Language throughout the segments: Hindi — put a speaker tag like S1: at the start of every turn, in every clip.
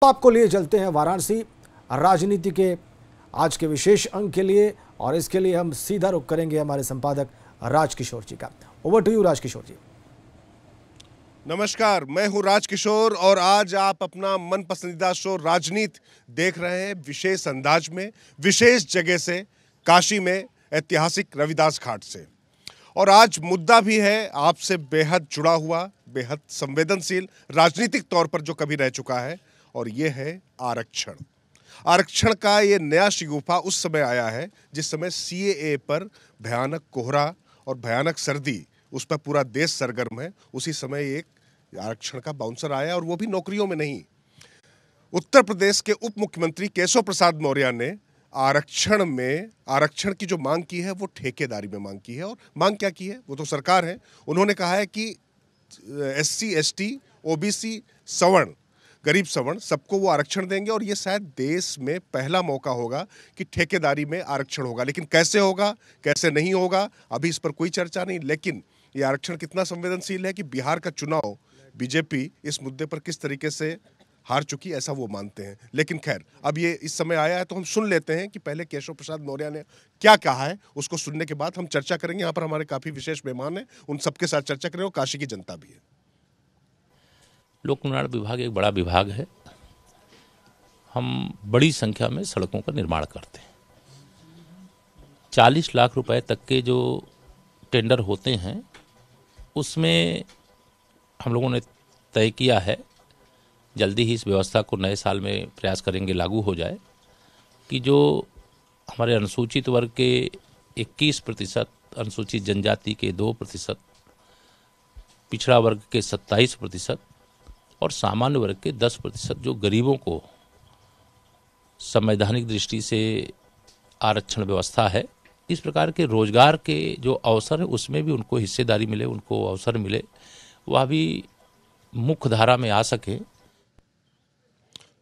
S1: तो आपको लिए चलते हैं वाराणसी राजनीति के आज के विशेष अंक के लिए और इसके लिए हम सीधा रुख करेंगे हमारे संपादक राजकिशोर जी का over to you Rajkishor ji
S2: नमस्कार मैं हूं राजकिशोर और आज आप अपना मन पसंदीदा शो राजनीति देख रहे हैं विशेष अंदाज में विशेष जगह से काशी में ऐतिहासिक रविदास घाट से और आज मुद्दा भी है आपसे बेहद जुड़ा हुआ बेहद संवेदनशील राजनीतिक तौर पर जो कभी रह चुका है और ये है आरक्षण आरक्षण का ये नया शिगुफा उस समय आया है जिस समय सी पर भयानक कोहरा और भयानक सर्दी उस पर पूरा देश सरगर्म है उसी समय एक आरक्षण का बाउंसर आया और वो भी नौकरियों में नहीं उत्तर प्रदेश के उप मुख्यमंत्री केशव प्रसाद मौर्य ने आरक्षण में आरक्षण की जो मांग की है वो ठेकेदारी में मांग की है और मांग क्या की है वो तो सरकार है उन्होंने कहा है कि S C S T O B C सवर्ण गरीब सवर्ण सबको वो आरक्षण देंगे और ये शायद देश में पहला मौका होगा कि ठेकेदारी में आरक्षण होगा लेकिन कैसे होगा कैसे नहीं होगा अभी इस पर कोई चर्चा नहीं लेकिन ये आरक्षण कितना संवेदनशील है कि बिहार का चुनाव बीजेपी इस मुद्दे पर किस तरीके से हार चुकी ऐसा वो मानते हैं लेकिन खैर अब ये इस समय आया है तो हम सुन लेते हैं कि पहले केशव प्रसाद मौर्य ने क्या कहा है उसको सुनने के बाद हम चर्चा करेंगे यहाँ पर हमारे काफ़ी विशेष मेहमान हैं उन सबके साथ चर्चा करेंगे और काशी की जनता भी है
S3: लोक निर्माण विभाग एक बड़ा विभाग है हम बड़ी संख्या में सड़कों का निर्माण करते हैं चालीस लाख रुपए तक के जो टेंडर होते हैं उसमें हम लोगों ने तय किया है जल्दी ही इस व्यवस्था को नए साल में प्रयास करेंगे लागू हो जाए कि जो हमारे अनुसूचित वर्ग के 21 प्रतिशत अनुसूचित जनजाति के 2 प्रतिशत पिछड़ा वर्ग के 27 प्रतिशत और सामान्य वर्ग के दस प्रतिशत जो गरीबों को संवैधानिक दृष्टि से आरक्षण व्यवस्था है इस प्रकार के रोजगार के जो अवसर हैं उसमें भी उनको हिस्सेदारी मिले उनको अवसर मिले वह भी मुख्य धारा में आ सके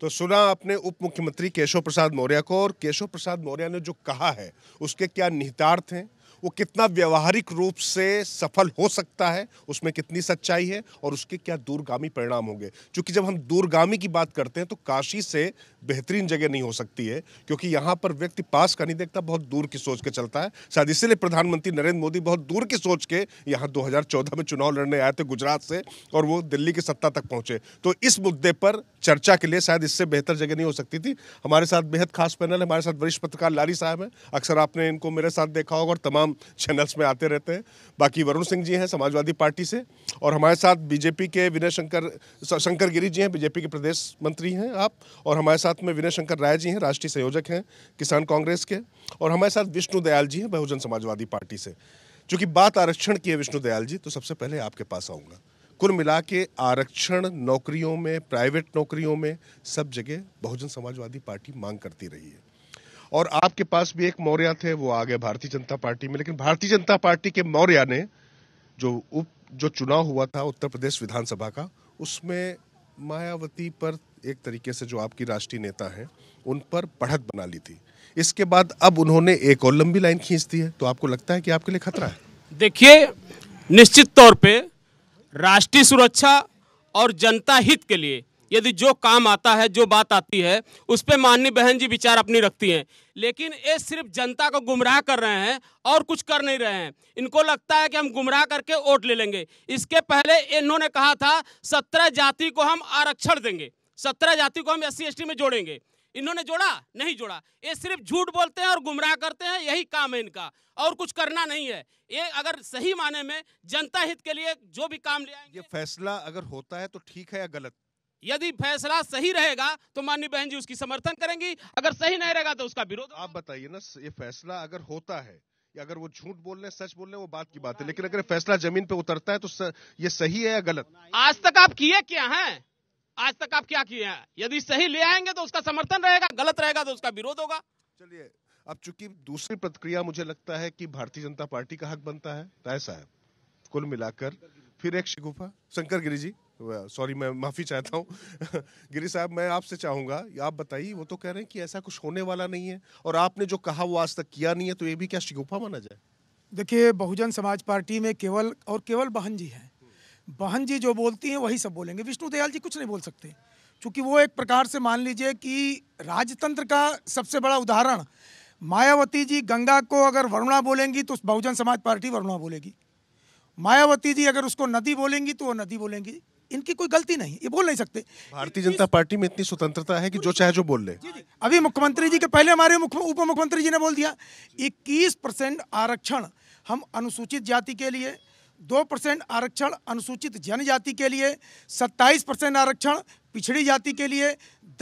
S2: तो सुना आपने उप मुख्यमंत्री केशव प्रसाद मौर्य को और केशव प्रसाद मौर्य ने जो कहा है उसके क्या निहितार्थ हैं वो कितना व्यवहारिक रूप से सफल हो सकता है उसमें कितनी सच्चाई है और उसके क्या दूरगामी परिणाम होंगे क्योंकि जब हम दूरगामी की बात करते हैं तो काशी से बेहतरीन जगह नहीं हो सकती है क्योंकि यहाँ पर व्यक्ति पास का नहीं देखता बहुत दूर की सोच के चलता है शायद इसीलिए प्रधानमंत्री नरेंद्र मोदी बहुत दूर की सोच के यहाँ 2014 में चुनाव लड़ने आए थे गुजरात से और वो दिल्ली की सत्ता तक पहुँचे तो इस मुद्दे पर चर्चा के लिए शायद इससे बेहतर जगह नहीं हो सकती थी हमारे साथ बेहद खास पैनल हमारे साथ वरिष्ठ पत्रकार लारी साहब हैं अक्सर आपने इनको मेरे साथ देखा होगा और तमाम चैनल्स में आते रहते हैं बाकी वरुण सिंह जी हैं समाजवादी पार्टी से और हमारे साथ बीजेपी के विनय शंकर शंकर गिरी जी हैं बीजेपी के प्रदेश मंत्री हैं आप और हमारे साथ साथ में विनय शंकर राय जी हैं राष्ट्रीय संयोजक हैं किसान कांग्रेस के और हमारे साथ विष्णु दयाल जी हैं बहुजन समाजवादी पार्टी से चूँकि बात आरक्षण की है विष्णु दयाल जी तो सबसे पहले आपके पास आऊँगा कुल मिला के आरक्षण नौकरियों में प्राइवेट नौकरियों में सब जगह बहुजन समाजवादी पार्टी मांग करती रही है और आपके पास भी एक मौर्य थे वो आ गए भारतीय जनता पार्टी में लेकिन भारतीय जनता पार्टी के मौर्य ने जो उप जो चुनाव हुआ था उत्तर प्रदेश विधानसभा का उसमें मायावती पर एक तरीके से जो आपकी राष्ट्रीय नेता हैं उन पर बढ़त बना ली थी इसके बाद अब उन्होंने एक और लंबी लाइन खींच दी है तो आपको लगता है कि आपके लिए खतरा है देखिए निश्चित तौर पे
S3: राष्ट्रीय सुरक्षा और जनता हित के लिए यदि जो काम आता है जो बात आती है उस पर माननीय बहन जी विचार अपनी रखती हैं लेकिन ये सिर्फ जनता को गुमराह कर रहे हैं और कुछ कर नहीं रहे हैं इनको लगता है कि हम गुमराह करके वोट ले लेंगे इसके पहले इन्होंने कहा था सत्रह जाति को हम आरक्षण देंगे सत्रह जाति को हम एस सी में जोड़ेंगे इन्होंने जोड़ा नहीं जोड़ा ये सिर्फ झूठ बोलते हैं और गुमराह करते हैं यही काम है इनका और कुछ करना नहीं है ये अगर सही माने में जनता हित के लिए जो भी काम लिया ये
S2: फैसला अगर होता है तो ठीक है या गलत
S3: यदि फैसला सही रहेगा तो माननीय बहन जी उसकी समर्थन करेंगी अगर सही नहीं रहेगा तो उसका विरोध आप बताइए ना ये फैसला अगर
S2: होता है अगर वो झूठ बोल रहे सच बोल रहे वो बात की बात है लेकिन अगर फैसला जमीन पे उतरता है तो ये सही है या गलत आज तक आप किए क्या हैं आज तक आप क्या किए हैं यदि सही
S3: ले आएंगे तो उसका समर्थन रहेगा गलत रहेगा तो उसका विरोध होगा
S2: चलिए अब चूंकि दूसरी प्रतिक्रिया मुझे लगता है कि भारतीय जनता पार्टी का हक बनता है राय साहब कुल मिलाकर फिर एक शिगुफा शंकर गिरी जी सॉरी मैं माफी चाहता हूँ गिरी साहब मैं आपसे चाहूंगा आप बताइए वो तो कह रहे हैं कि ऐसा कुछ होने वाला नहीं है और आपने जो कहा वो आज तक किया नहीं है तो ये भी क्या शिगुफा माना जाए
S4: देखिए बहुजन समाज पार्टी में केवल और केवल बहन जी हैं बहन जी जो बोलती हैं वही सब बोलेंगे विष्णु दयाल जी कुछ नहीं बोल सकते क्योंकि वो एक प्रकार से मान लीजिए कि राजतंत्र का सबसे बड़ा उदाहरण मायावती जी गंगा को अगर वरुणा बोलेंगी तो बहुजन समाज पार्टी वरुणा बोलेगी मायावती जी अगर उसको नदी बोलेंगी तो वो नदी बोलेंगी इनकी कोई गलती नहीं ये बोल नहीं सकते भारतीय जनता पार्टी में इतनी स्वतंत्रता
S2: है कि जो चाहे जो बोल ले जी जी
S4: अभी मुख्यमंत्री जी के पहले हमारे उप मुख्यमंत्री जी ने बोल दिया इक्कीस परसेंट आरक्षण हम अनुसूचित जाति के लिए दो परसेंट आरक्षण अनुसूचित जनजाति के लिए सत्ताईस परसेंट आरक्षण पिछड़ी जाति के लिए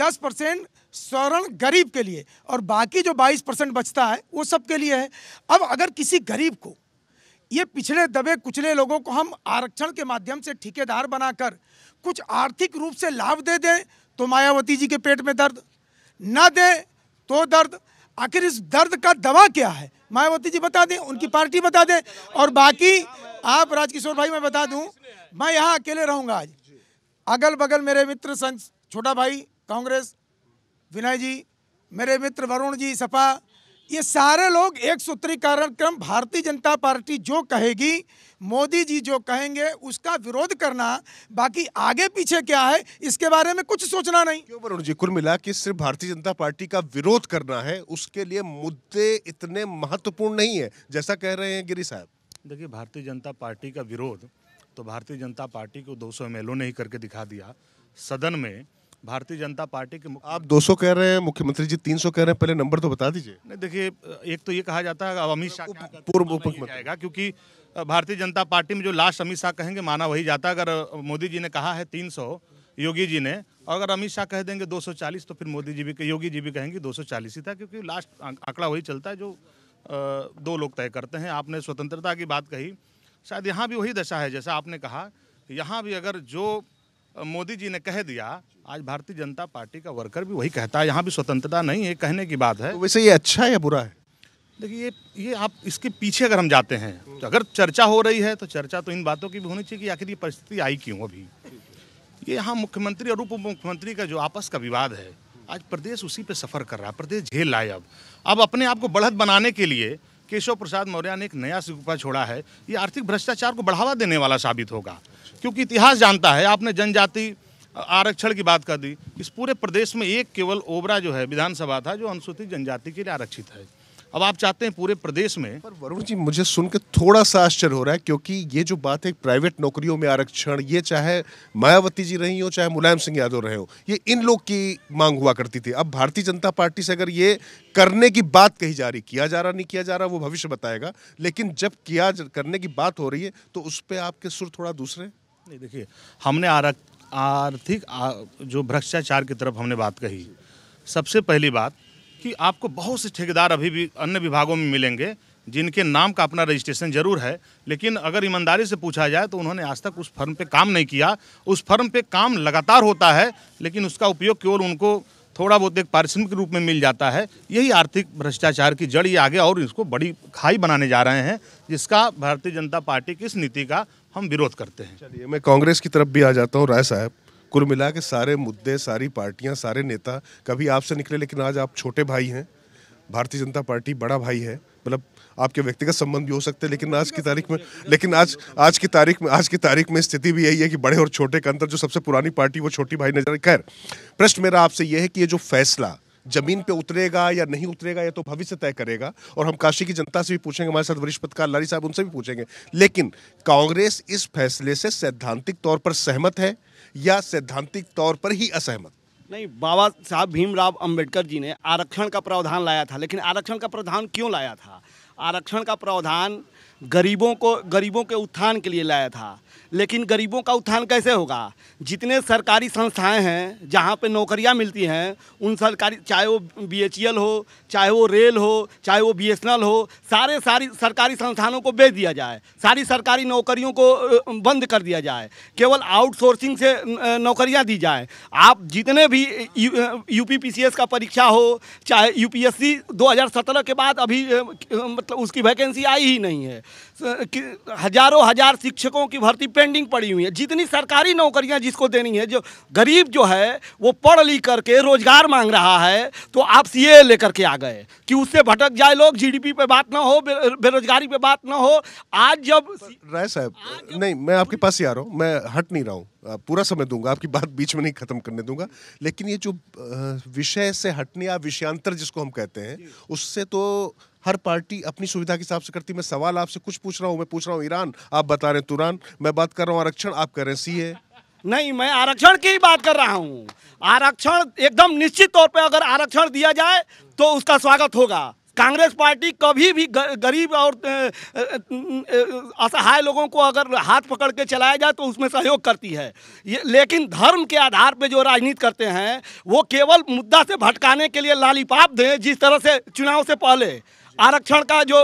S4: दस परसेंट स्वर्ण गरीब के लिए और बाकी जो बाईस परसेंट बचता है वो सब के लिए है अब अगर किसी गरीब को ये पिछड़े दबे कुचले लोगों को हम आरक्षण के माध्यम से ठेकेदार बनाकर कुछ आर्थिक रूप से लाभ दे दें तो मायावती जी के पेट में दर्द ना दें तो दर्द आखिर इस दर्द का दवा क्या है मायावती जी बता दें उनकी पार्टी बता दें और बाकी आप राजकिशोर भाई मैं बता दूं मैं यहाँ अकेले रहूँगा आज अगल बगल मेरे मित्र छोटा भाई कांग्रेस विनय जी मेरे मित्र वरुण जी सपा ये सारे लोग एक सूत्रीकरण क्रम भारतीय जनता पार्टी जो कहेगी मोदी जी जो कहेंगे उसका
S2: विरोध करना बाकी आगे पीछे क्या है इसके बारे में कुछ सोचना नहीं क्यों वरुण जी कुल मिला कि सिर्फ भारतीय जनता पार्टी का विरोध करना है उसके लिए मुद्दे इतने महत्वपूर्ण
S5: नहीं है जैसा कह रहे हैं गिरी साहब देखिए भारतीय जनता पार्टी का विरोध तो भारतीय जनता पार्टी को दो सौ ने ही करके दिखा दिया सदन में भारतीय जनता पार्टी के आप
S2: 200 कह रहे हैं मुख्यमंत्री जी 300 कह रहे हैं पहले नंबर तो बता दीजिए
S5: नहीं देखिए एक तो ये कहा जाता है अब अमित शाह पूर्व मुख्यमंत्री जाएगा क्योंकि भारतीय जनता पार्टी में जो लास्ट अमित शाह कहेंगे माना वही जाता है अगर मोदी जी ने कहा है 300 योगी जी ने और अगर अमित शाह कह देंगे 240 तो फिर मोदी जी भी योगी जी भी कहेंगे 240 ही था क्योंकि लास्ट आंकड़ा वही चलता है जो दो लोग तय करते हैं आपने स्वतंत्रता की बात कही शायद यहाँ भी वही दशा है जैसा आपने कहा यहाँ भी अगर जो मोदी जी ने कह दिया आज भारतीय जनता पार्टी का वर्कर भी वही कहता है यहाँ भी स्वतंत्रता नहीं है कहने की बात है तो वैसे ये अच्छा है या बुरा है देखिए ये ये आप इसके पीछे अगर हम जाते हैं तो अगर चर्चा हो रही है तो चर्चा तो इन बातों की भी होनी चाहिए कि आखिर ये परिस्थिति आई क्यों अभी ये यहाँ मुख्यमंत्री और उप मुख्यमंत्री का जो आपस का विवाद है आज प्रदेश उसी पर सफ़र कर रहा है प्रदेश झेल रहा है अब अब अपने आप को बढ़त बनाने के लिए केशव प्रसाद मौर्य ने एक नया सिकुपा छोड़ा है ये आर्थिक भ्रष्टाचार को बढ़ावा देने वाला साबित होगा क्योंकि इतिहास जानता है आपने जनजाति आरक्षण की बात कर दी इस पूरे प्रदेश में एक केवल ओबरा जो है विधानसभा था जो अनुसूचित जनजाति के लिए आरक्षित है अब आप चाहते हैं पूरे प्रदेश में पर वरुण
S2: जी मुझे सुन के थोड़ा सा आश्चर्य हो रहा है क्योंकि ये जो बात है प्राइवेट नौकरियों में आरक्षण ये चाहे मायावती जी रही हो चाहे मुलायम सिंह यादव रहे हो ये इन लोग की मांग हुआ करती थी अब भारतीय जनता पार्टी से अगर ये करने की बात कही जा रही किया जा रहा नहीं किया जा रहा वो भविष्य बताएगा लेकिन जब किया करने की बात हो रही है तो उस पर आपके सुर थोड़ा दूसरे
S5: नहीं देखिए हमने आर्थिक जो भ्रष्टाचार की तरफ हमने बात कही सबसे पहली बात कि आपको बहुत से ठेकेदार अभी भी अन्य विभागों में मिलेंगे जिनके नाम का अपना रजिस्ट्रेशन जरूर है लेकिन अगर ईमानदारी से पूछा जाए तो उन्होंने आज तक उस फर्म पे काम नहीं किया उस फर्म पे काम लगातार होता है लेकिन उसका उपयोग केवल उनको थोड़ा बहुत एक पारिश्रमिक रूप में मिल जाता है यही आर्थिक भ्रष्टाचार की जड़ ये आगे और इसको बड़ी खाई बनाने जा रहे हैं जिसका भारतीय जनता पार्टी की इस नीति का हम विरोध करते हैं
S2: चलिए मैं कांग्रेस की तरफ भी आ जाता हूँ राय साहब कुल मिला के सारे मुद्दे सारी पार्टियाँ सारे नेता कभी आपसे निकले लेकिन आज आप छोटे भाई हैं भारतीय जनता पार्टी बड़ा भाई है मतलब आपके व्यक्तिगत संबंध भी हो सकते हैं लेकिन आज की तारीख में लेकिन आज आज की तारीख में आज की तारीख में स्थिति भी यही है कि बड़े और छोटे का अंतर जो सबसे पुरानी पार्टी वो छोटी भाई नजर खैर प्रश्न मेरा आपसे ये है कि ये जो फैसला जमीन पे उतरेगा या नहीं उतरेगा यह तो भविष्य तय करेगा और हम काशी की जनता से भी पूछेंगे हमारे साथ वरिष्ठ पत्रकार लारी साहब उनसे भी पूछेंगे लेकिन कांग्रेस इस फैसले से सैद्धांतिक तौर पर सहमत है या सैद्धांतिक तौर पर ही असहमत
S1: नहीं बाबा साहब भीमराव अंबेडकर जी ने आरक्षण का प्रावधान लाया था लेकिन आरक्षण का प्रावधान क्यों लाया था आरक्षण का प्रावधान गरीबों को गरीबों के उत्थान के लिए लाया था लेकिन गरीबों का उत्थान कैसे होगा जितने सरकारी संस्थाएं हैं जहां पे नौकरियां मिलती हैं उन सरकारी चाहे वो बी e हो चाहे वो रेल हो चाहे वो बी हो सारे सारी सरकारी संस्थानों को बेच दिया जाए सारी सरकारी नौकरियों को बंद कर दिया जाए केवल आउटसोर्सिंग से नौकरियां दी जाए आप जितने भी यू पी का परीक्षा हो चाहे यू पी के बाद अभी मतलब उसकी वैकेंसी आई ही नहीं है हजारों हजार शिक्षकों की भर्ती पेंडिंग पड़ी हुई है जितनी सरकारी नौकरियां जिसको देनी है जो गरीब जो है वो पढ़ लिख करके रोजगार मांग रहा है तो आप सी लेकर के आ गए कि उससे भटक जाए लोग जीडीपी पे बात ना हो
S2: बेरोजगारी पे बात ना हो आज जब राय साहब नहीं मैं आपके पास ही आ रहा हूँ मैं हट नहीं रहा हूँ पूरा समय दूंगा आपकी बात बीच में नहीं खत्म करने दूंगा लेकिन ये जो विषय से हटने या विषयांतर जिसको हम कहते हैं उससे तो हर पार्टी अपनी सुविधा के हिसाब से करती मैं सवाल आपसे कुछ पूछ रहा हूँ मैं पूछ रहा हूँ ईरान आप बता रहे हैं तुरान मैं बात कर रहा हूँ आरक्षण आप कह रहे हैं सी
S1: नहीं मैं आरक्षण की ही बात कर रहा हूँ आरक्षण एकदम निश्चित तौर पर अगर आरक्षण दिया जाए तो उसका स्वागत होगा कांग्रेस पार्टी कभी भी गरीब और असहाय लोगों को अगर हाथ पकड़ के चलाया जाए तो उसमें सहयोग करती है ये लेकिन धर्म के आधार पर जो राजनीति करते हैं वो केवल मुद्दा से भटकाने के लिए लालीपाप दें जिस तरह से चुनाव से पहले आरक्षण का जो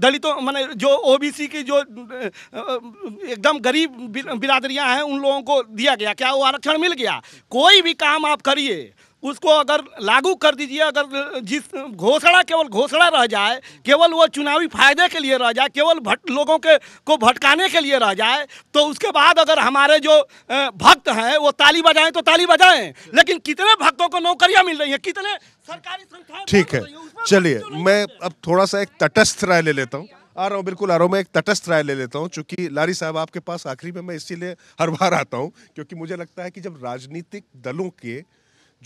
S1: दलितों मैंने जो ओबीसी की जो एकदम गरीब बिरादरियां हैं उन लोगों को दिया गया क्या वो आरक्षण मिल गया कोई भी काम आप करिए उसको अगर लागू कर दीजिए अगर जिस घोषणा केवल घोषणा रह जाए केवल वो चुनावी फायदे के लिए रह जाए केवल भट लोगों के को भटकाने के लिए रह जाए तो उसके बाद अगर हमारे जो भक्त हैं वो ताली बजाएं तो ताली बजाएं लेकिन कितने भक्तों को नौकरियां मिल रही हैं कितने
S2: ठीक है चलिए मैं अब थोड़ा सा एक तटस्थ राय ले लेता हूँ आ रहा हूँ बिल्कुल आ रहा हूँ मैं एक तटस्थ राय ले लेता हूँ चूंकि लारी साहब आपके पास आखिरी में मैं इसीलिए हर बार आता हूँ क्योंकि मुझे लगता है कि जब राजनीतिक दलों के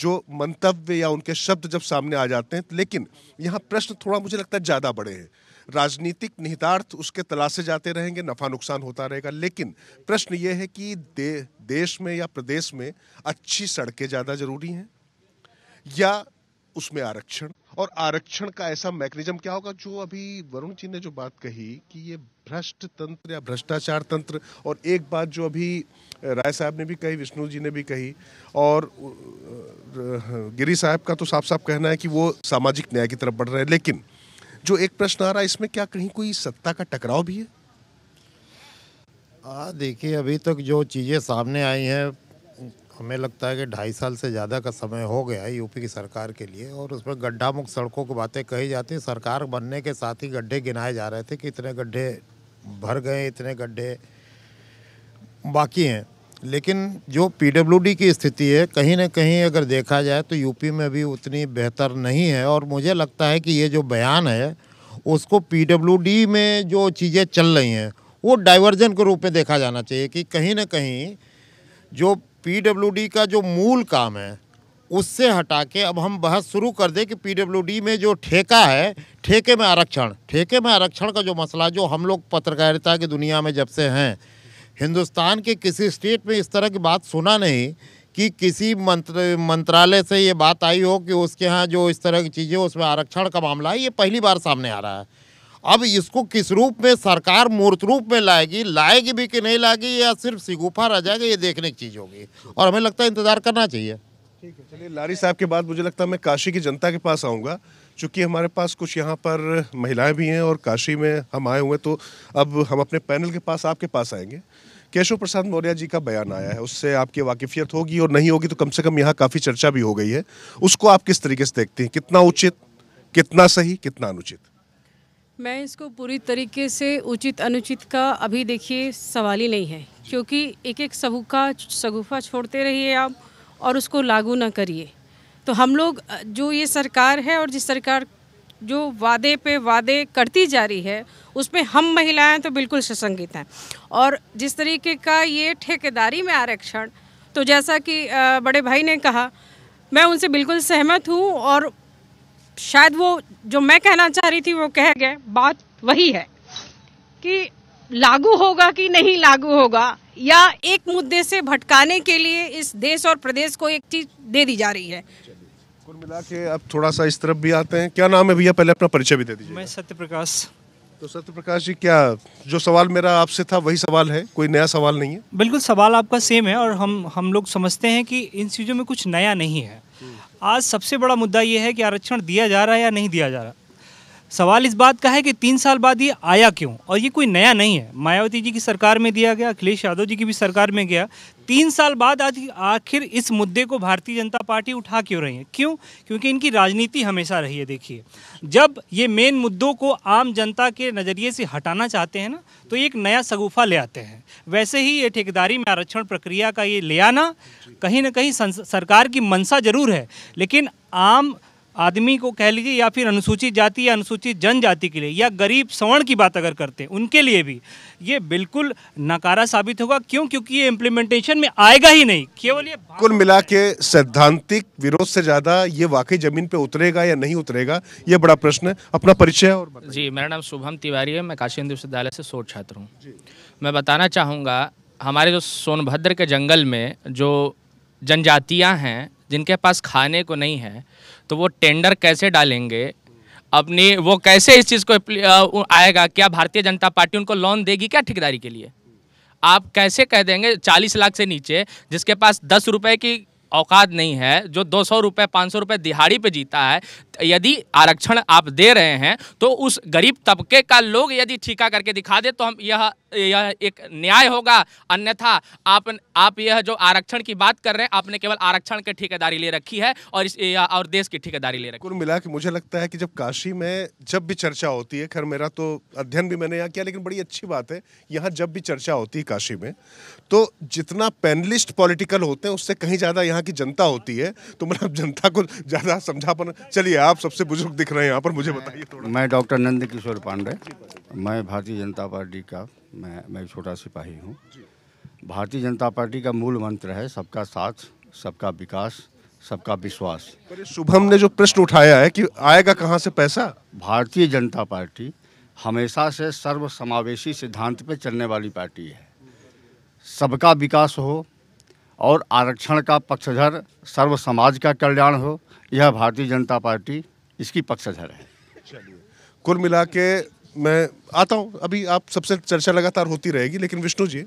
S2: जो मंतव्य या उनके शब्द जब सामने आ जाते हैं लेकिन यहाँ प्रश्न थोड़ा मुझे लगता है ज़्यादा बड़े हैं राजनीतिक निहितार्थ उसके तलाशे जाते रहेंगे नफा नुकसान होता रहेगा लेकिन प्रश्न ये है कि दे, देश में या प्रदेश में अच्छी सड़कें ज़्यादा ज़रूरी हैं या उसमें आरक्षण और आरक्षण का ऐसा मैकेनिज्म क्या होगा जो अभी वरुण जी ने जो बात कही कि ये भ्रष्ट तंत्र या भ्रष्टाचार तंत्र और एक बात जो अभी राय साहब ने भी कही विष्णु जी ने भी कही और गिरी साहब का तो साफ साफ कहना है कि वो सामाजिक न्याय की तरफ बढ़ रहे हैं लेकिन जो एक प्रश्न आ रहा है
S6: इसमें क्या कहीं कोई सत्ता का टकराव भी है देखिए अभी तक जो चीज़ें सामने आई हैं हमें लगता है कि ढाई साल से ज़्यादा का समय हो गया है यूपी की सरकार के लिए और उस पर गड्ढा मुक्त सड़कों की बातें कही जाती हैं सरकार बनने के साथ ही गड्ढे गिनाए जा रहे थे कि इतने गड्ढे भर गए इतने गड्ढे बाकी हैं लेकिन जो पीडब्ल्यूडी की स्थिति है कहीं ना कहीं अगर देखा जाए तो यूपी में भी उतनी बेहतर नहीं है और मुझे लगता है कि ये जो बयान है उसको पीडब्ल्यूडी में जो चीज़ें चल रही हैं वो डाइवर्जन के रूप में देखा जाना चाहिए कि कहीं ना कहीं जो पीडब्ल्यूडी का जो मूल काम है उससे हटा के अब हम बहस शुरू कर दें कि पीडब्ल्यूडी में जो ठेका है ठेके में आरक्षण ठेके में आरक्षण का जो मसला जो हम लोग पत्रकारिता की दुनिया में जब से हैं हिंदुस्तान के किसी स्टेट में इस तरह की बात सुना नहीं कि किसी मंत्र मंत्रालय से ये बात आई हो कि उसके यहाँ जो इस तरह की चीज़ें उसमें आरक्षण का मामला है ये पहली बार सामने आ रहा है अब इसको किस रूप में सरकार मूर्त रूप में लाएगी लाएगी भी कि नहीं लाएगी या सिर्फ सिगुफा रह जाएगा ये देखने की चीज़ होगी और हमें लगता है इंतज़ार करना चाहिए ठीक है चलिए लारी साहब के
S2: बाद मुझे लगता है मैं काशी की जनता के पास आऊँगा चूँकि हमारे पास कुछ यहाँ पर महिलाएं भी हैं और काशी में हम आए हुए हैं तो अब हम अपने पैनल के पास आपके पास आएंगे केशव प्रसाद मौर्य जी का बयान आया है उससे आपकी वाकिफियत होगी और नहीं होगी तो कम से कम यहाँ काफ़ी चर्चा भी हो गई है उसको आप किस तरीके से देखते हैं कितना उचित कितना सही कितना अनुचित
S7: मैं इसको पूरी तरीके से उचित अनुचित का अभी देखिए सवाल ही नहीं है क्योंकि एक एक सबूका सगुफा छोड़ते रहिए आप और उसको लागू ना करिए तो हम लोग जो ये सरकार है और जिस सरकार जो वादे पे वादे करती जा रही है उसमें हम महिलाएं तो बिल्कुल ससंगित हैं और जिस तरीके का ये ठेकेदारी में आरक्षण तो जैसा कि बड़े भाई ने कहा मैं उनसे बिल्कुल सहमत हूँ और शायद वो जो मैं कहना चाह रही थी वो कह गए बात वही है कि लागू होगा कि नहीं लागू होगा या एक मुद्दे से भटकाने के लिए इस देश और प्रदेश को एक चीज दे दी जा रही है
S2: कुल मिला के अब थोड़ा सा इस तरफ भी आते हैं क्या नाम है भैया पहले अपना परिचय भी दे दीजिए मैं सत्य प्रकाश तो सत्य प्रकाश जी क्या जो सवाल मेरा आपसे था वही सवाल है कोई नया सवाल नहीं है
S8: बिल्कुल सवाल आपका सेम है और हम हम लोग समझते हैं कि इन चीज़ों में कुछ नया नहीं है आज सबसे बड़ा मुद्दा ये है कि आरक्षण दिया जा रहा है या नहीं दिया जा रहा सवाल इस बात का है कि तीन साल बाद ये आया क्यों और ये कोई नया नहीं है मायावती जी की सरकार में दिया गया अखिलेश यादव जी की भी सरकार में गया तीन साल बाद आज आखिर इस मुद्दे को भारतीय जनता पार्टी उठा क्यों रही है क्यों क्योंकि इनकी राजनीति हमेशा रही है देखिए जब ये मेन मुद्दों को आम जनता के नज़रिए से हटाना चाहते हैं ना तो एक नया सगूफा ले आते हैं वैसे ही ये ठेकेदारी में आरक्षण प्रक्रिया का ये ले आना कहीं ना कहीं सरकार की मंशा जरूर है लेकिन आम आदमी को कह लीजिए या फिर अनुसूचित जाति या अनुसूचित जनजाति के लिए या गरीब सवर्ण की बात अगर करते हैं उनके लिए भी ये बिल्कुल नकारा साबित होगा क्यों क्योंकि ये इम्प्लीमेंटेशन में आएगा ही नहीं केवल ये
S2: कुल मिला के सैद्धांतिक विरोध से ज़्यादा ये वाकई ज़मीन पर उतरेगा या नहीं उतरेगा ये बड़ा प्रश्न है अपना परिचय और
S8: जी मेरा नाम
S3: शुभम तिवारी है मैं काशी हिंदू विश्वविद्यालय से शोध छात्र हूँ मैं बताना चाहूँगा हमारे जो सोनभद्र के जंगल में जो जनजातियाँ हैं जिनके पास खाने को नहीं है तो वो टेंडर कैसे डालेंगे अपनी वो कैसे इस चीज़ को आएगा क्या भारतीय जनता पार्टी उनको लोन देगी क्या ठेकेदारी के लिए आप कैसे कह देंगे चालीस लाख से नीचे जिसके पास दस रुपये की औकात नहीं है जो दो सौ रुपये पाँच सौ रुपये दिहाड़ी पे जीता है यदि आरक्षण आप दे रहे हैं तो उस गरीब तबके का लोग यदि ठीका करके दिखा दे तो हम यह यह एक न्याय होगा अन्यथा आप आप यह जो आरक्षण की बात कर रहे हैं आपने केवल आरक्षण के ठेकेदारी ले रखी है और इस और देश की ठेकेदारी ले रखी
S2: मिला कि मुझे लगता है कि जब काशी में जब भी चर्चा होती है खैर मेरा तो अध्ययन भी मैंने यहाँ किया लेकिन बड़ी अच्छी बात है यहाँ जब भी चर्चा होती है काशी में तो जितना पैनलिस्ट पॉलिटिकल होते हैं उससे कहीं ज़्यादा यहाँ की जनता होती है तो मतलब जनता को ज़्यादा समझापन चलिए आप सबसे बुजुर्ग दिख रहे हैं यहाँ पर मुझे बताइए थोड़ा मैं डॉक्टर नंद किशोर पांडे
S6: मैं भारतीय जनता पार्टी का मैं मैं छोटा सिपाही हूँ भारतीय जनता पार्टी का मूल मंत्र है सबका साथ सबका विकास सबका विश्वास शुभम ने जो प्रश्न उठाया है कि आएगा कहाँ से पैसा भारतीय जनता पार्टी हमेशा से सर्वसमावेशी सिद्धांत पर चलने वाली पार्टी है सबका विकास हो और आरक्षण का पक्षधर सर्व समाज का कल्याण हो यह भारतीय जनता पार्टी इसकी पक्षधर है चलिए कुल मिला के
S2: मैं आता हूँ अभी आप सबसे चर्चा लगातार होती रहेगी लेकिन विष्णु जी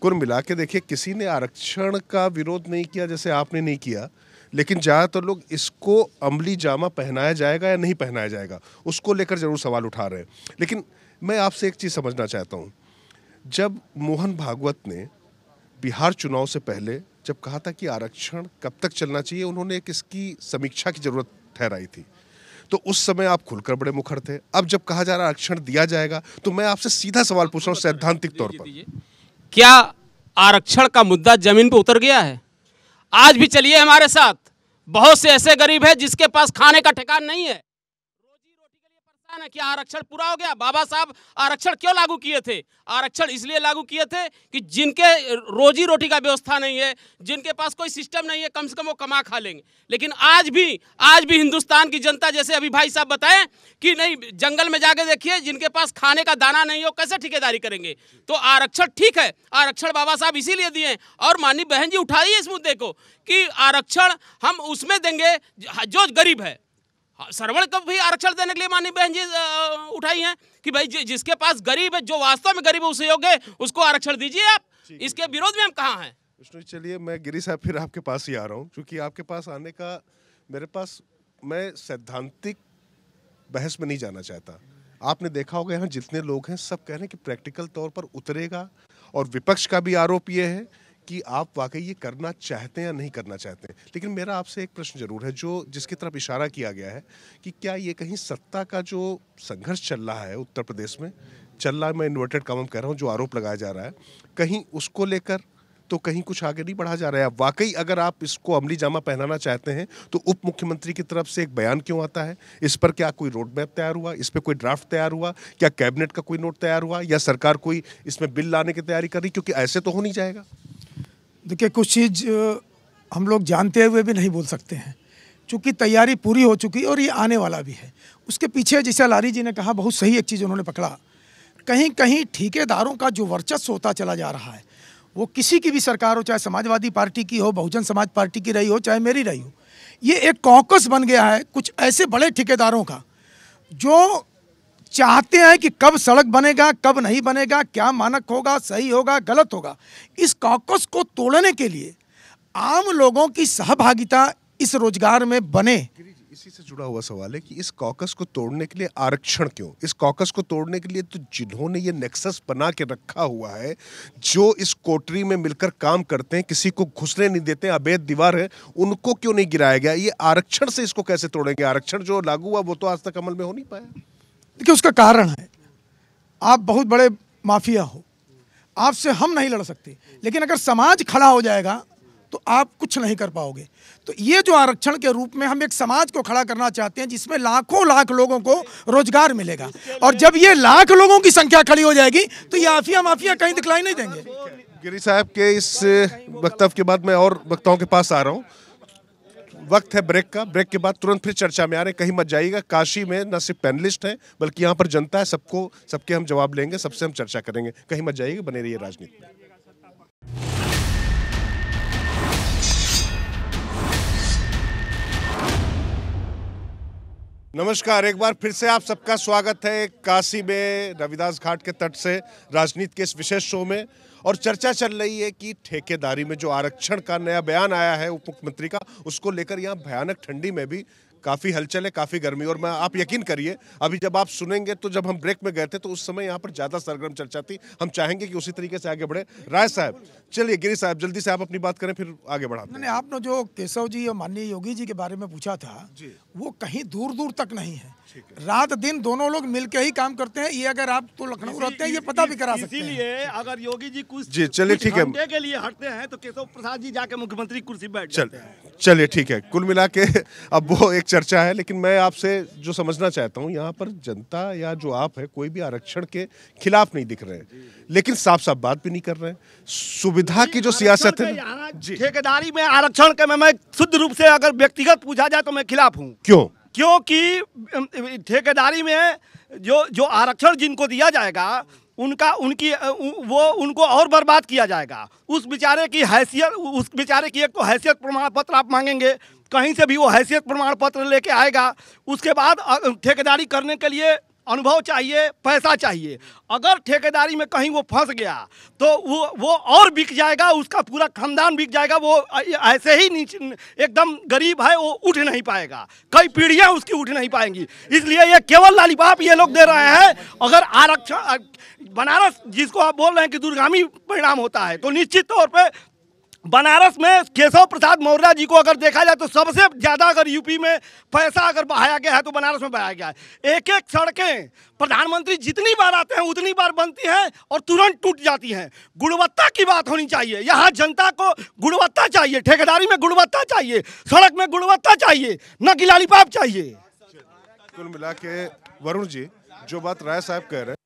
S2: कुल मिला के देखिए किसी ने आरक्षण का विरोध नहीं किया जैसे आपने नहीं किया लेकिन ज़्यादातर तो लोग इसको अमली जामा पहनाया जाएगा या नहीं पहनाया जाएगा उसको लेकर ज़रूर सवाल उठा रहे हैं लेकिन मैं आपसे एक चीज़ समझना चाहता हूँ जब मोहन भागवत ने बिहार चुनाव से पहले जब कहा था कि आरक्षण कब तक चलना चाहिए उन्होंने एक इसकी समीक्षा की जरूरत ठहराई थी तो उस समय आप खुलकर बड़े मुखर थे अब जब कहा जा रहा आरक्षण दिया जाएगा तो मैं आपसे सीधा सवाल पूछ रहा हूँ सैद्धांतिक तौर पर क्या आरक्षण
S3: का मुद्दा जमीन पर उतर गया है आज भी चलिए हमारे साथ बहुत से ऐसे गरीब हैं जिसके पास खाने का ठिकान नहीं है ना कि आरक्षण पूरा हो गया बाबा साहब आरक्षण क्यों लागू किए थे आरक्षण इसलिए लागू किए थे कि जिनके रोजी रोटी का व्यवस्था नहीं है जिनके पास कोई सिस्टम नहीं है कम से कम वो कमा खा लेंगे लेकिन आज भी आज भी हिंदुस्तान की जनता जैसे अभी भाई साहब बताएं कि नहीं जंगल में जाके देखिए जिनके पास खाने का दाना नहीं हो कैसे ठेकेदारी करेंगे तो आरक्षण ठीक है आरक्षण बाबा साहब इसीलिए दिए और माननीय बहन जी उठाइए इस मुद्दे को कि आरक्षण हम उसमें देंगे जो गरीब है सरवण को भी आरक्षण देने के लिए माननीय बहन जी उठाई हैं कि भाई जि, जिसके पास गरीब है जो वास्तव में गरीब उसे योग्य उसको आरक्षण दीजिए आप इसके विरोध में हम कहाँ हैं
S2: विष्णु चलिए मैं गिरी साहब फिर आपके पास ही आ रहा हूँ क्योंकि आपके पास आने का मेरे पास मैं सैद्धांतिक बहस में नहीं जाना चाहता आपने देखा होगा यहाँ जितने लोग हैं सब कह रहे हैं कि प्रैक्टिकल तौर पर उतरेगा और विपक्ष का भी आरोप ये है कि आप वाकई ये करना चाहते हैं या नहीं करना चाहते हैं लेकिन मेरा आपसे एक प्रश्न जरूर है जो जिसकी तरफ इशारा किया गया है कि क्या ये कहीं सत्ता का जो संघर्ष चल रहा है उत्तर प्रदेश में चल रहा है मैं इन्वर्टेड काम कह रहा हूँ जो आरोप लगाया जा रहा है कहीं उसको लेकर तो कहीं कुछ आगे नहीं बढ़ा जा रहा है वाकई अगर आप इसको अमली जामा पहनाना चाहते हैं तो उप मुख्यमंत्री की तरफ से एक बयान क्यों आता है इस पर क्या कोई रोड मैप तैयार हुआ इस पर कोई ड्राफ्ट तैयार हुआ क्या कैबिनेट का कोई नोट तैयार हुआ या सरकार कोई इसमें बिल लाने की तैयारी कर रही क्योंकि ऐसे तो हो नहीं जाएगा
S4: देखिए कुछ चीज़ हम लोग जानते हुए भी नहीं बोल सकते हैं चूँकि तैयारी पूरी हो चुकी और ये आने वाला भी है उसके पीछे जैसा लारी जी ने कहा बहुत सही एक चीज़ उन्होंने पकड़ा कहीं कहीं ठेकेदारों का जो वर्चस्व होता चला जा रहा है वो किसी की भी सरकार हो चाहे समाजवादी पार्टी की हो बहुजन समाज पार्टी की रही हो चाहे मेरी रही हो ये एक कॉकस बन गया है कुछ ऐसे बड़े ठेकेदारों का जो चाहते हैं कि कब सड़क बनेगा कब नहीं बनेगा क्या मानक होगा सही होगा गलत होगा इस कॉकस को तोड़ने के लिए आम लोगों की सहभागिता इस रोजगार में बने
S2: इसी से जुड़ा हुआ सवाल है कि इस कॉकस को तोड़ने के लिए आरक्षण क्यों इस कॉकस को तोड़ने के लिए तो जिन्होंने ये नेक्सस बना के रखा हुआ है जो इस कोटरी में मिलकर काम करते हैं किसी को घुसने नहीं देते अवैध दीवार है उनको क्यों नहीं गिराया गया ये आरक्षण से इसको कैसे तोड़ेंगे आरक्षण जो लागू हुआ वो तो आज तक अमल में हो नहीं पाया देखिए उसका कारण है आप बहुत बड़े माफिया हो आपसे हम नहीं लड़ सकते लेकिन अगर
S4: समाज खड़ा हो जाएगा तो आप कुछ नहीं कर पाओगे तो ये जो आरक्षण के रूप में हम एक समाज को खड़ा करना चाहते हैं जिसमें लाखों लाख लोगों को रोजगार मिलेगा और जब ये लाख लोगों की संख्या खड़ी हो जाएगी तो ये आफिया माफिया कहीं दिखलाई नहीं देंगे
S2: गिरी साहब के इस वक्तव्य के बाद मैं और वक्ताओं के पास आ रहा हूँ वक्त है ब्रेक का ब्रेक के बाद तुरंत फिर चर्चा में आ रहे हैं कहीं मत जाइएगा काशी में न सिर्फ पैनलिस्ट हैं बल्कि यहाँ पर जनता है सबको सबके हम जवाब लेंगे सबसे हम चर्चा करेंगे कहीं मत जाइएगा बने रहिए राजनीति में नमस्कार एक बार फिर से आप सबका स्वागत है काशी में रविदास घाट के तट से राजनीति के इस विशेष शो में और चर्चा चल रही है कि ठेकेदारी में जो आरक्षण का नया बयान आया है उप मुख्यमंत्री का उसको लेकर यहाँ भयानक ठंडी में भी काफ़ी हलचल है काफ़ी गर्मी और मैं आप यकीन करिए अभी जब आप सुनेंगे तो जब हम ब्रेक में गए थे तो उस समय यहाँ पर ज़्यादा सरगर्म चर्चा थी हम चाहेंगे कि उसी तरीके से आगे बढ़े राय साहब चलिए गिरी साहब जल्दी से आप अपनी बात करें फिर आगे बढ़ा मैंने आपने जो केशव जी और माननीय योगी जी के बारे में पूछा
S4: था वो कहीं दूर दूर तक नहीं है रात दिन दोनों लोग मिलकर ही काम करते हैं ये
S1: अगर आप तो लखनऊ रहते हैं ये पता भी करा सकते हैं इसीलिए अगर योगी जी कुछ
S4: जी चलिए ठीक है
S1: के लिए हटते हैं तो केशव प्रसाद जी जाके मुख्यमंत्री कुर्सी बैठ चलते
S2: हैं चलिए ठीक है कुल मिला के अब वो एक चर्चा है लेकिन मैं आपसे जो समझना चाहता हूँ यहाँ पर जनता या जो आप है कोई भी आरक्षण के खिलाफ नहीं दिख रहे हैं लेकिन साफ साफ बात भी नहीं कर रहे हैं सुविधा की जो सियासत है ठेकेदारी में आरक्षण के में मैं शुद्ध रूप से अगर व्यक्तिगत पूछा जाए तो मैं
S1: खिलाफ हूँ क्यों क्योंकि ठेकेदारी में जो जो आरक्षण जिनको दिया जाएगा उनका उनकी वो उनको और बर्बाद किया जाएगा उस बेचारे की हैसियत उस बेचारे की एक तो हैसियत प्रमाण पत्र आप मांगेंगे कहीं से भी वो हैसियत प्रमाण पत्र लेके आएगा उसके बाद ठेकेदारी करने के लिए अनुभव चाहिए पैसा चाहिए अगर ठेकेदारी में कहीं वो फंस गया तो वो वो और बिक जाएगा उसका पूरा खानदान बिक जाएगा वो ऐसे ही नीचे एकदम गरीब है वो उठ नहीं पाएगा कई पीढ़ियां उसकी उठ नहीं पाएंगी इसलिए ये केवल लालीपाप ये लोग दे रहे हैं अगर आरक्षण बनारस जिसको आप बोल रहे हैं कि दूरगामी परिणाम होता है तो निश्चित तौर पर बनारस में केशव प्रसाद मौर्य जी को अगर देखा जाए तो सबसे ज़्यादा अगर यूपी में पैसा अगर बहाया गया है तो बनारस में बहाया गया है एक एक सड़कें प्रधानमंत्री जितनी बार आते हैं उतनी बार बनती हैं और तुरंत टूट जाती हैं गुणवत्ता की बात होनी चाहिए यहाँ जनता को गुणवत्ता चाहिए ठेकेदारी में गुणवत्ता चाहिए सड़क में गुणवत्ता चाहिए न
S2: गिलाली पाप चाहिए कुल मिला वरुण जी जो बात राय साहब कह रहे हैं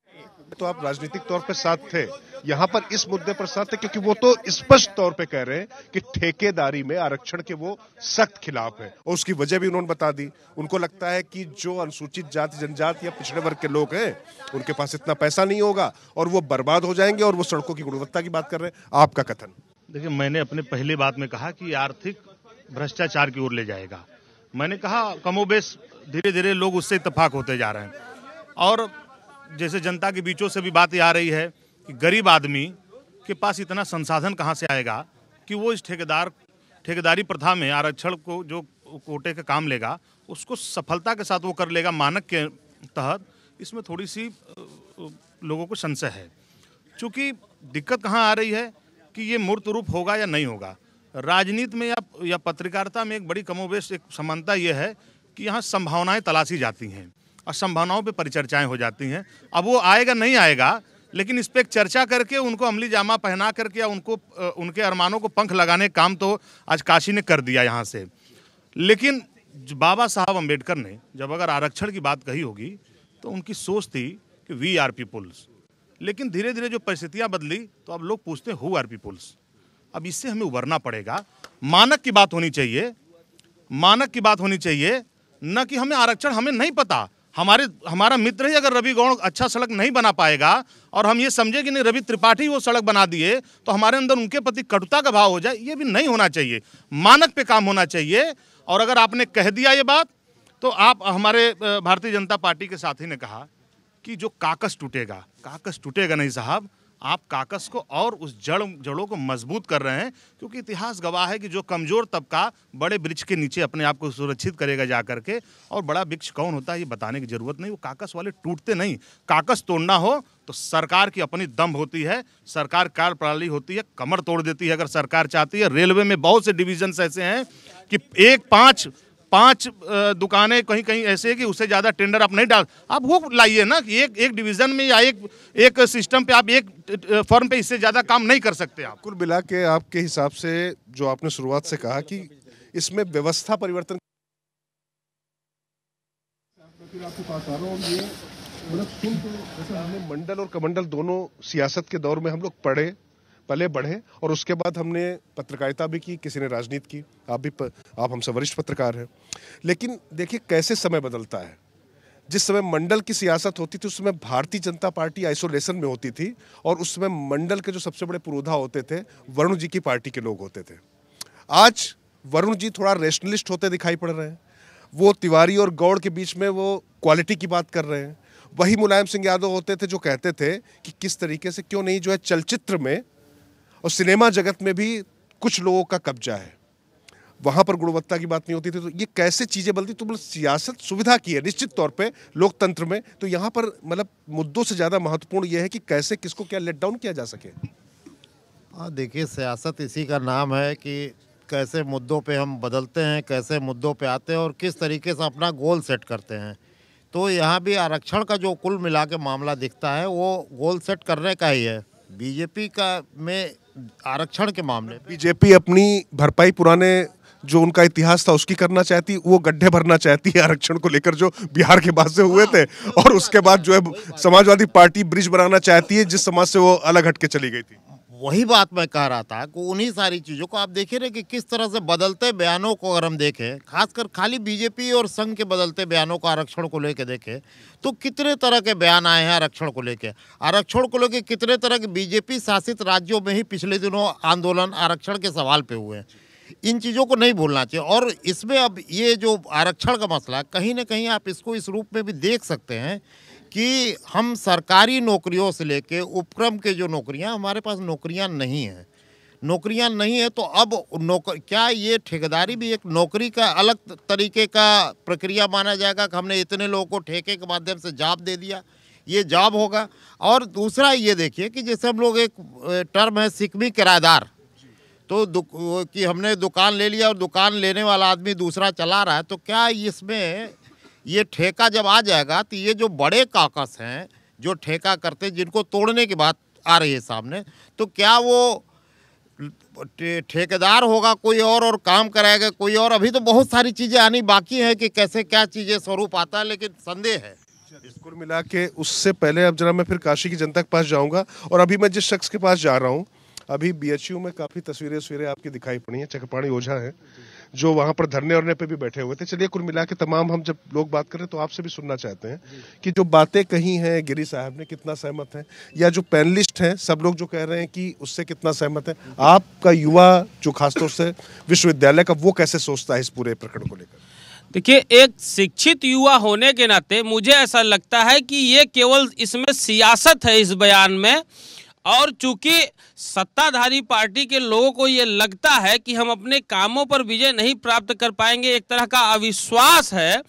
S2: तो आप राजनीतिक तौर पर साथ थे यहाँ पर इस मुद्दे पर साथ थे क्योंकि वो तो स्पष्ट तौर पे कह रहे हैं कि ठेकेदारी में आरक्षण के वो सख्त खिलाफ है और उसकी वजह भी उन्होंने बता दी उनको लगता है कि जो अनुसूचित जाति जनजाति या पिछड़े वर्ग के लोग हैं उनके पास इतना पैसा नहीं होगा और वो बर्बाद हो जाएंगे और वो सड़कों की गुणवत्ता की बात कर रहे हैं आपका कथन
S5: देखिए मैंने अपने पहले बात में कहा कि आर्थिक भ्रष्टाचार की ओर ले जाएगा मैंने कहा कमोबेश धीरे धीरे लोग उससे इतफाक होते जा रहे हैं और जैसे जनता के बीचों से भी बात ये आ रही है कि गरीब आदमी के पास इतना संसाधन कहाँ से आएगा कि वो इस ठेकेदार ठेकेदारी प्रथा में आरक्षण को जो कोटे का काम लेगा उसको सफलता के साथ वो कर लेगा मानक के तहत इसमें थोड़ी सी लोगों को संशय है चूँकि दिक्कत कहाँ आ रही है कि ये मूर्त रूप होगा या नहीं होगा राजनीति में या, या पत्रकारिता में एक बड़ी कमोवेश एक समानता ये है कि यहाँ संभावनाएं तलाशी जाती हैं और संभावनाओं पर परिचर्चाएँ हो जाती हैं अब वो आएगा नहीं आएगा लेकिन इस पर एक चर्चा करके उनको अमली जामा पहना करके या उनको उनके अरमानों को पंख लगाने काम तो आज काशी ने कर दिया यहाँ से लेकिन बाबा साहब अम्बेडकर ने जब अगर आरक्षण की बात कही होगी तो उनकी सोच थी कि वी आर पीपुल्स लेकिन धीरे धीरे जो परिस्थितियाँ बदली तो अब लोग पूछते हैं हु आर पीपुल्स अब इससे हमें उबरना पड़ेगा मानक की बात होनी चाहिए मानक की बात होनी चाहिए न कि हमें आरक्षण हमें नहीं पता हमारे हमारा मित्र ही अगर रवि गौड़ अच्छा सड़क नहीं बना पाएगा और हम ये समझे कि नहीं रवि त्रिपाठी वो सड़क बना दिए तो हमारे अंदर उनके प्रति कटुता का भाव हो जाए ये भी नहीं होना चाहिए मानक पे काम होना चाहिए और अगर आपने कह दिया ये बात तो आप हमारे भारतीय जनता पार्टी के साथी ने कहा कि जो काकस टूटेगा काकस टूटेगा नहीं साहब आप काकस को और उस जड़ जड़ों को मजबूत कर रहे हैं क्योंकि इतिहास गवाह है कि जो कमज़ोर तबका बड़े वृक्ष के नीचे अपने आप को सुरक्षित करेगा जा करके और बड़ा वृक्ष कौन होता है ये बताने की ज़रूरत नहीं वो काकस वाले टूटते नहीं काकस तोड़ना हो तो सरकार की अपनी दम होती है सरकार कार्य प्रणाली होती है कमर तोड़ देती है अगर सरकार चाहती है रेलवे में बहुत से डिविजन्स ऐसे हैं कि एक पाँच पांच दुकानें कहीं कहीं ऐसे कि उससे ज़्यादा टेंडर आप नहीं डाल आप वो लाइए ना कि एक एक डिवीज़न में या एक एक सिस्टम पे आप एक फर्म पे इससे ज़्यादा काम नहीं कर सकते आप
S2: कुल मिला के आपके हिसाब से जो आपने शुरुआत से कहा कि इसमें व्यवस्था परिवर्तन मतलब मंडल और कमंडल दोनों सियासत के दौर में हम लोग पढ़े पहले बढ़े और उसके बाद हमने पत्रकारिता भी की किसी ने राजनीति की आप भी प, आप हमसे वरिष्ठ पत्रकार हैं लेकिन देखिए कैसे समय बदलता है जिस समय मंडल की सियासत होती थी उस समय भारतीय जनता पार्टी आइसोलेशन में होती थी और उस समय मंडल के जो सबसे बड़े पुरोधा होते थे वरुण जी की पार्टी के लोग होते थे आज वरुण जी थोड़ा रेशनलिस्ट होते दिखाई पड़ रहे हैं वो तिवारी और गौड़ के बीच में वो क्वालिटी की बात कर रहे हैं वही मुलायम सिंह यादव होते थे जो कहते थे कि किस तरीके से क्यों नहीं जो है चलचित्र में और सिनेमा जगत में भी कुछ लोगों का कब्जा है वहाँ पर गुणवत्ता की बात नहीं होती थी तो ये कैसे चीज़ें बदलती तो मतलब सियासत सुविधा की है निश्चित तौर पे लोकतंत्र में तो यहाँ पर मतलब मुद्दों से ज़्यादा
S6: महत्वपूर्ण ये है कि कैसे किसको क्या लेट डाउन किया जा सके हाँ देखिए सियासत इसी का नाम है कि कैसे मुद्दों पे हम बदलते हैं कैसे मुद्दों पे आते हैं और किस तरीके से अपना गोल सेट करते हैं तो यहाँ भी आरक्षण का जो कुल मिला के मामला दिखता है वो गोल सेट करने का ही है बीजेपी का में आरक्षण के मामले
S2: बीजेपी अपनी भरपाई पुराने जो उनका इतिहास था उसकी करना चाहती वो गड्ढे भरना चाहती है आरक्षण को लेकर जो बिहार के बाद से हुए थे और उसके बाद जो है समाजवादी पार्टी ब्रिज बनाना
S6: चाहती है जिस समाज से वो अलग हटके चली गई थी वही बात मैं कह रहा था कि उन्हीं सारी चीज़ों को आप देखिए ना कि किस तरह से बदलते बयानों को अगर हम देखें खासकर खाली बीजेपी और संघ के बदलते बयानों को आरक्षण को लेकर देखें तो कितने तरह के बयान आए हैं आरक्षण को लेकर आरक्षण को लेकर कितने तरह के बीजेपी शासित राज्यों में ही पिछले दिनों आंदोलन आरक्षण के सवाल पर हुए हैं इन चीज़ों को नहीं भूलना चाहिए और इसमें अब ये जो आरक्षण का मसला कहीं ना कहीं आप इसको इस रूप में भी देख सकते हैं कि हम सरकारी नौकरियों से लेके उपक्रम के जो नौकरियां हमारे पास नौकरियां नहीं हैं नौकरियां नहीं है तो अब नौकर क्या ये ठेकेदारी भी एक नौकरी का अलग तरीके का प्रक्रिया माना जाएगा कि हमने इतने लोगों को ठेके के माध्यम से जॉब दे दिया ये जॉब होगा और दूसरा ये देखिए कि जैसे हम लोग एक टर्म है सिकमी किराएदार तो कि हमने दुकान ले लिया और दुकान लेने वाला आदमी दूसरा चला रहा है तो क्या इसमें ये ठेका जब आ जाएगा तो ये जो बड़े काकस हैं जो ठेका करते जिनको तोड़ने की बात आ रही है सामने तो क्या वो ठेकेदार होगा कोई और और काम कराएगा कोई और अभी तो बहुत सारी चीज़ें आनी बाकी हैं कि कैसे क्या चीज़ें स्वरूप आता है लेकिन संदेह है
S2: कुल मिला के उससे पहले अब जरा मैं फिर काशी की जनता के पास जाऊंगा और अभी मैं जिस शख्स के पास जा रहा हूँ अभी बीएचयू में काफ़ी तस्वीरें तस्वीरें आपकी दिखाई पड़ी हैं चक्रपाणी ओझा है जो वहां पर धरने और पे भी बैठे हुए थे चलिए कुल मिला के तमाम हम जब लोग बात करें तो आपसे भी सुनना चाहते हैं कि जो बातें कही हैं गिरी साहब ने कितना सहमत है या जो पैनलिस्ट हैं सब लोग जो कह रहे हैं कि उससे कितना सहमत है आपका युवा जो खासतौर से विश्वविद्यालय का वो कैसे सोचता है इस पूरे प्रकरण को लेकर देखिए
S3: एक शिक्षित युवा होने के नाते मुझे ऐसा लगता है कि ये केवल इसमें सियासत है इस बयान में और चूंकि सत्ताधारी पार्टी के लोगों को ये लगता है कि हम अपने कामों पर विजय नहीं प्राप्त कर पाएंगे एक तरह का अविश्वास है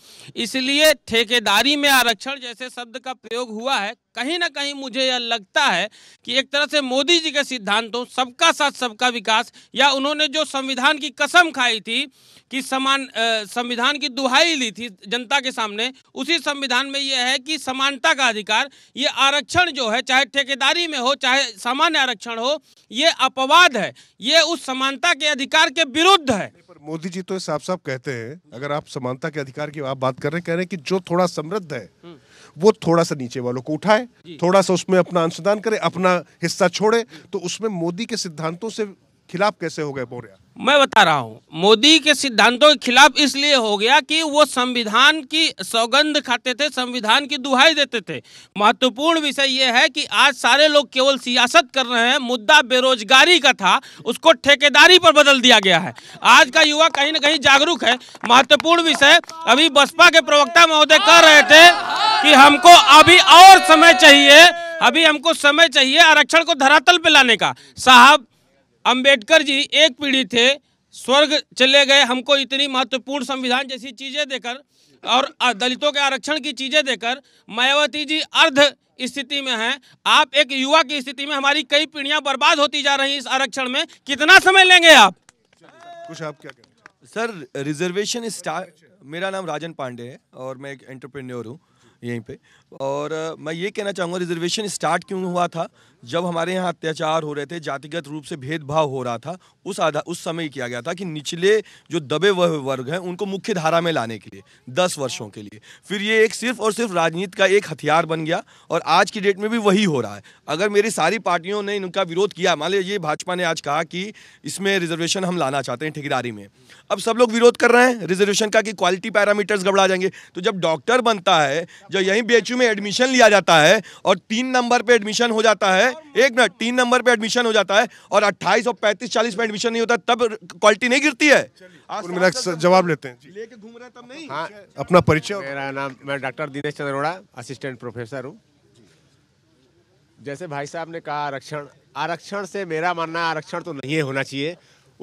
S3: इसलिए ठेकेदारी में आरक्षण जैसे शब्द का प्रयोग हुआ है कहीं ना कहीं मुझे यह लगता है कि एक तरह से मोदी जी के सिद्धांतों सबका साथ सबका विकास या उन्होंने जो संविधान की कसम खाई थी कि समान संविधान की दुहाई ली थी जनता के सामने उसी संविधान में यह है कि समानता का अधिकार ये आरक्षण जो है चाहे ठेकेदारी में हो चाहे सामान्य आरक्षण हो ये अपवाद है ये उस समानता के अधिकार के विरुद्ध है
S2: मोदी जी तो साफ साफ कहते हैं अगर आप समानता के अधिकार की आप बात कर रहे कह रहे हैं कि जो थोड़ा समृद्ध है हम्म। वो थोड़ा सा नीचे वालों को उठाए थोड़ा सा उसमें अपना अंशदान करे अपना हिस्सा छोड़े तो उसमें मोदी के सिद्धांतों से खिलाफ कैसे हो गए बोरिया
S3: मैं बता रहा हूँ मोदी के सिद्धांतों के खिलाफ इसलिए हो गया कि वो संविधान की सौगंध खाते थे संविधान की दुहाई देते थे महत्वपूर्ण विषय ये है कि आज सारे लोग केवल सियासत कर रहे हैं मुद्दा बेरोजगारी का था उसको ठेकेदारी पर बदल दिया गया है आज का युवा कहीं ना कहीं जागरूक है महत्वपूर्ण विषय अभी बसपा के प्रवक्ता महोदय कह रहे थे कि हमको अभी और समय चाहिए अभी हमको समय चाहिए आरक्षण को धरातल पे लाने का साहब अंबेडकर जी एक पीढ़ी थे स्वर्ग चले गए हमको इतनी महत्वपूर्ण संविधान जैसी चीज़ें देकर और दलितों के आरक्षण की चीज़ें देकर मायावती जी अर्ध स्थिति में हैं आप एक युवा की स्थिति में हमारी कई पीढ़ियां बर्बाद होती जा रही इस आरक्षण में कितना समय
S8: लेंगे आप कुछ आप क्या करें सर रिजर्वेशन स्टार मेरा नाम राजन पांडे है और मैं एक एंटरप्रेन्योर हूँ यहीं पे और मैं ये कहना चाहूँगा रिजर्वेशन स्टार्ट क्यों हुआ था जब हमारे यहाँ अत्याचार हो रहे थे जातिगत रूप से भेदभाव हो रहा था उस आधा उस समय किया गया था कि निचले जो दबे वह वर्ग हैं उनको मुख्य धारा में लाने के लिए दस वर्षों के लिए फिर ये एक सिर्फ और सिर्फ राजनीति का एक हथियार बन गया और आज की डेट में भी वही हो रहा है अगर मेरी सारी पार्टियों ने इनका विरोध किया मान लीजिए भाजपा ने आज कहा कि इसमें रिजर्वेशन हम लाना चाहते हैं ठेकेदारी में अब सब लोग विरोध कर रहे हैं रिजर्वेशन का कि क्वालिटी पैरामीटर्स गड़बड़ा जाएंगे तो जब डॉक्टर बनता है जब यहीं बी में एडमिशन लिया जाता है और तीन नंबर पर एडमिशन हो जाता है है एक मिनट तीन नंबर पे एडमिशन हो जाता है और अट्ठाईस और पैंतीस चालीस पे एडमिशन नहीं होता तब क्वालिटी नहीं गिरती है
S2: जवाब लेते हैं लेके घूम रहे तब नहीं हाँ अपना परिचय
S6: मेरा नाम मैं doctor Dinesh Chandra Arora assistant professor हूँ जैसे भाई साहब ने कहा आरक्षण आरक्षण से मेरा मानना आरक्षण तो नहीं होना चाहिए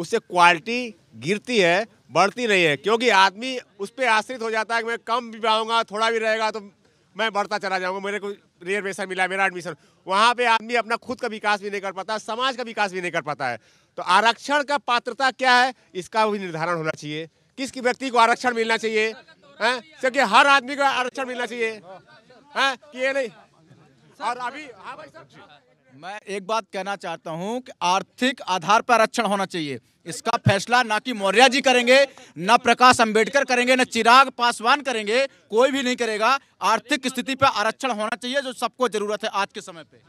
S6: उससे क्वालिटी गिरती है बढ़ती नहीं है क्योंकि आदमी उस पर आश्रित हो जाता है कि मैं कम भी पाऊँगा थोड़ा भी रहेगा तो मैं बढ़ता चला जाऊँगा मेरे को रिजर्वेशन मिला मेरा एडमिशन वहाँ पे आदमी अपना खुद का विकास भी नहीं कर पाता समाज का विकास भी नहीं कर पाता है तो आरक्षण का पात्रता क्या है इसका भी निर्धारण होना चाहिए किस व्यक्ति को आरक्षण मिलना चाहिए क्योंकि हर आदमी को आरक्षण मिलना चाहिए हैं कि ये नहीं और अभी हाँ भाई साहब
S4: मैं एक बात कहना चाहता हूँ कि आर्थिक आधार पर आरक्षण होना चाहिए इसका फैसला ना कि मौर्य जी करेंगे ना प्रकाश अंबेडकर करेंगे ना चिराग पासवान करेंगे कोई भी नहीं करेगा आर्थिक स्थिति पर आरक्षण होना चाहिए जो सबको जरूरत है आज
S5: के समय पे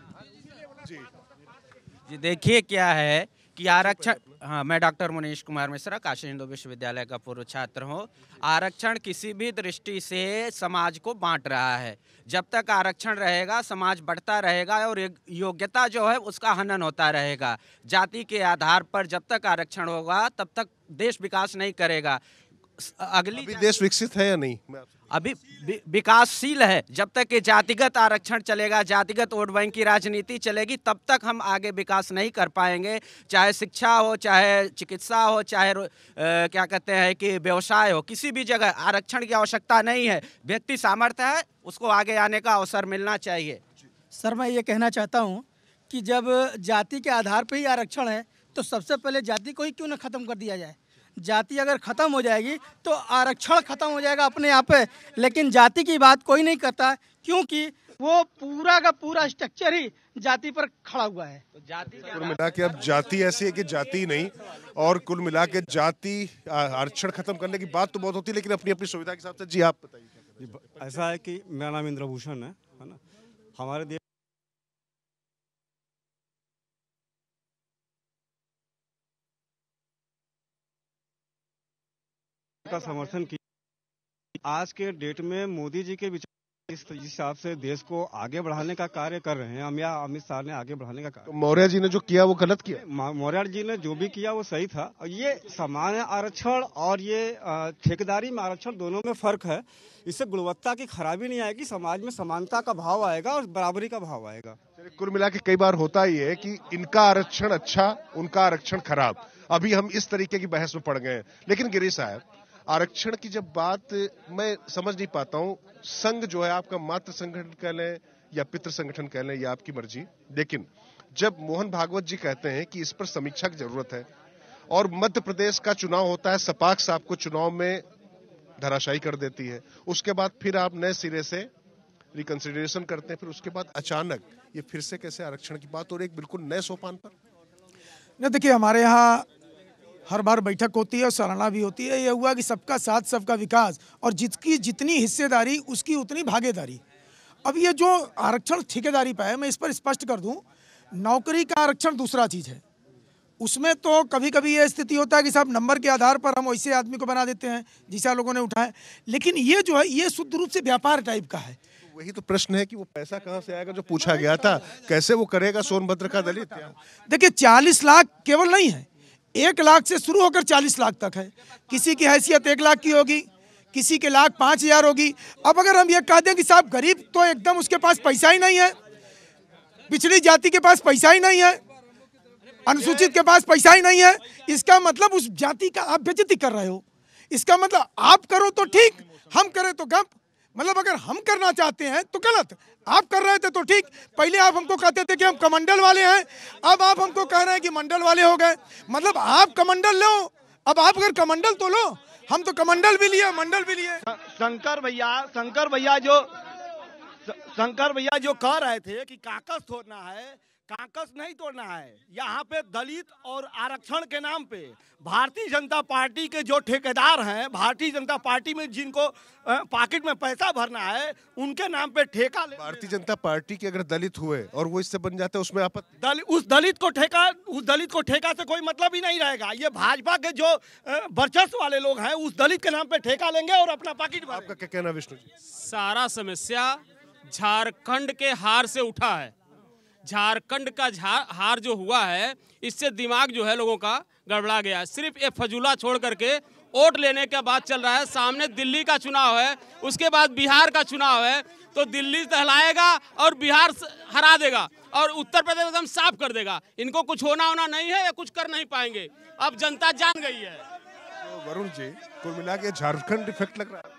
S5: जी,
S3: जी देखिए क्या है कि आरक्षण हाँ मैं डॉक्टर मनीष कुमार मिश्रा काशी हिंदू विश्वविद्यालय का पूर्व छात्र हूँ आरक्षण किसी भी दृष्टि से समाज को बांट रहा है जब तक आरक्षण रहेगा समाज बढ़ता रहेगा और योग्यता जो है उसका हनन होता रहेगा जाति के आधार पर जब तक आरक्षण होगा तब तक देश विकास नहीं करेगा अगली अभी
S2: देश विकसित है या नहीं
S3: अभी विकासशील है जब तक ये जातिगत आरक्षण चलेगा जातिगत वोट बैंक की राजनीति चलेगी तब तक हम आगे विकास नहीं कर पाएंगे चाहे शिक्षा हो चाहे चिकित्सा हो चाहे आ, क्या कहते हैं कि व्यवसाय हो किसी भी जगह आरक्षण की आवश्यकता नहीं है व्यक्ति सामर्थ्य है उसको आगे आने का अवसर मिलना चाहिए सर मैं
S7: ये कहना चाहता हूँ कि जब जाति के आधार पर ही आरक्षण है तो सबसे पहले जाति को ही क्यों ना ख़त्म कर दिया जाए जाति अगर ख़त्म हो जाएगी तो आरक्षण ख़त्म हो जाएगा अपने यहाँ पे लेकिन जाति की बात कोई नहीं करता क्योंकि वो पूरा का पूरा स्ट्रक्चर ही जाति पर खड़ा हुआ है तो
S2: जाति कुल मिला के अब जाति ऐसी है कि जाति नहीं और कुल मिला के जाति आरक्षण खत्म करने की बात तो बहुत होती है लेकिन अपनी अपनी सुविधा के हिसाब से
S8: जी आप बताइए ऐसा है कि मेरा नाम इंद्रभूषण है है ना हमारे देश का समर्थन किया
S3: आज के डेट में मोदी जी के विचार इस हिसाब से देश को आगे बढ़ाने का कार्य कर रहे हैं हम या अमित शाह ने आगे बढ़ाने का कार्य
S2: तो मौर्य जी ने जो किया वो गलत किया मौर्य जी ने जो भी किया वो
S3: सही था ये सामान्य आरक्षण और ये ठेकेदारी में आरक्षण दोनों में फर्क है इससे गुणवत्ता की खराबी नहीं आएगी समाज में समानता का भाव आएगा और बराबरी का भाव
S4: आएगा
S2: कुल मिला के कई बार होता ही है कि इनका आरक्षण अच्छा उनका आरक्षण खराब अभी हम इस तरीके की बहस में पड़ गए लेकिन गिरी साहब आरक्षण की जब बात मैं समझ नहीं पाता हूँ संघ जो है आपका मात्र संगठन कह लें या पितृ संगठन कह लें या आपकी मर्जी लेकिन जब मोहन भागवत जी कहते हैं कि इस पर समीक्षा की जरूरत है और मध्य प्रदेश का चुनाव होता है सपाक्स आपको चुनाव में धराशायी कर देती है उसके बाद फिर आप नए सिरे से रिकंसिडरेशन करते हैं फिर उसके बाद अचानक ये फिर से कैसे आरक्षण की बात और एक बिल्कुल नए सोपान पर
S4: देखिए हमारे यहाँ हर बार बैठक होती है और सराहना भी होती है यह हुआ कि सबका साथ सबका विकास और जिसकी जितनी हिस्सेदारी उसकी उतनी भागीदारी अब ये जो आरक्षण ठेकेदारी पर है मैं इस पर स्पष्ट कर दूं नौकरी का आरक्षण दूसरा चीज़ है उसमें तो कभी कभी ये स्थिति होता है कि साहब नंबर के आधार पर हम ऐसे आदमी को बना देते हैं जिसा लोगों ने उठाया लेकिन
S2: ये जो है ये शुद्ध रूप से व्यापार टाइप का है तो वही तो प्रश्न है कि वो पैसा कहाँ से आएगा जो पूछा गया था कैसे वो करेगा सोनभद्र का दलित देखिए चालीस लाख केवल नहीं है
S4: एक लाख से शुरू होकर चालीस लाख तक है किसी की हैसियत एक लाख की होगी किसी के लाख पाँच हज़ार होगी अब अगर हम ये कह दें कि साहब गरीब तो एकदम उसके पास पैसा ही नहीं है पिछड़ी जाति के पास पैसा ही नहीं है अनुसूचित के पास पैसा ही नहीं है इसका मतलब उस जाति का आप बेजती कर रहे हो इसका मतलब आप करो तो ठीक हम करें तो गप मतलब अगर हम करना चाहते हैं तो गलत आप कर रहे थे तो ठीक पहले आप हमको कहते थे कि हम कमंडल वाले हैं अब आप हमको कह रहे हैं कि मंडल वाले हो गए मतलब आप
S1: कमंडल लो अब आप अगर कमंडल तो लो हम तो कमंडल भी लिए मंडल भी लिए शंकर भैया शंकर भैया जो शंकर भैया जो कह रहे थे कि काकस थोड़ना है कांकस नहीं तोड़ना है यहाँ पे दलित और आरक्षण के नाम पे भारतीय जनता पार्टी के जो ठेकेदार हैं भारतीय जनता पार्टी में जिनको पॉकेट में पैसा भरना है उनके नाम पे ठेका ले
S2: भारतीय जनता पार्टी के अगर दलित हुए और वो इससे बन जाते उसमें आप
S1: दल, उस दलित को ठेका उस दलित को ठेका से कोई मतलब ही नहीं रहेगा ये भाजपा के जो वर्चस्व वाले लोग हैं उस दलित के नाम पे ठेका लेंगे और अपना पॉकेट
S3: आपका क्या कहना विष्णु सारा समस्या झारखंड के हार से उठा है झारखंड का झार हार जो हुआ है इससे दिमाग जो है लोगों का गड़बड़ा गया सिर्फ ये फजूला छोड़ करके वोट लेने का बात चल रहा है सामने दिल्ली का चुनाव है उसके बाद बिहार का चुनाव है तो दिल्ली दहलाएगा और बिहार हरा देगा और उत्तर प्रदेश एकदम साफ कर देगा इनको कुछ होना होना नहीं है या कुछ कर नहीं पाएंगे
S5: अब जनता जान गई है तो वरुण जी कुल मिला के झारखंड इफेक्ट लग रहा है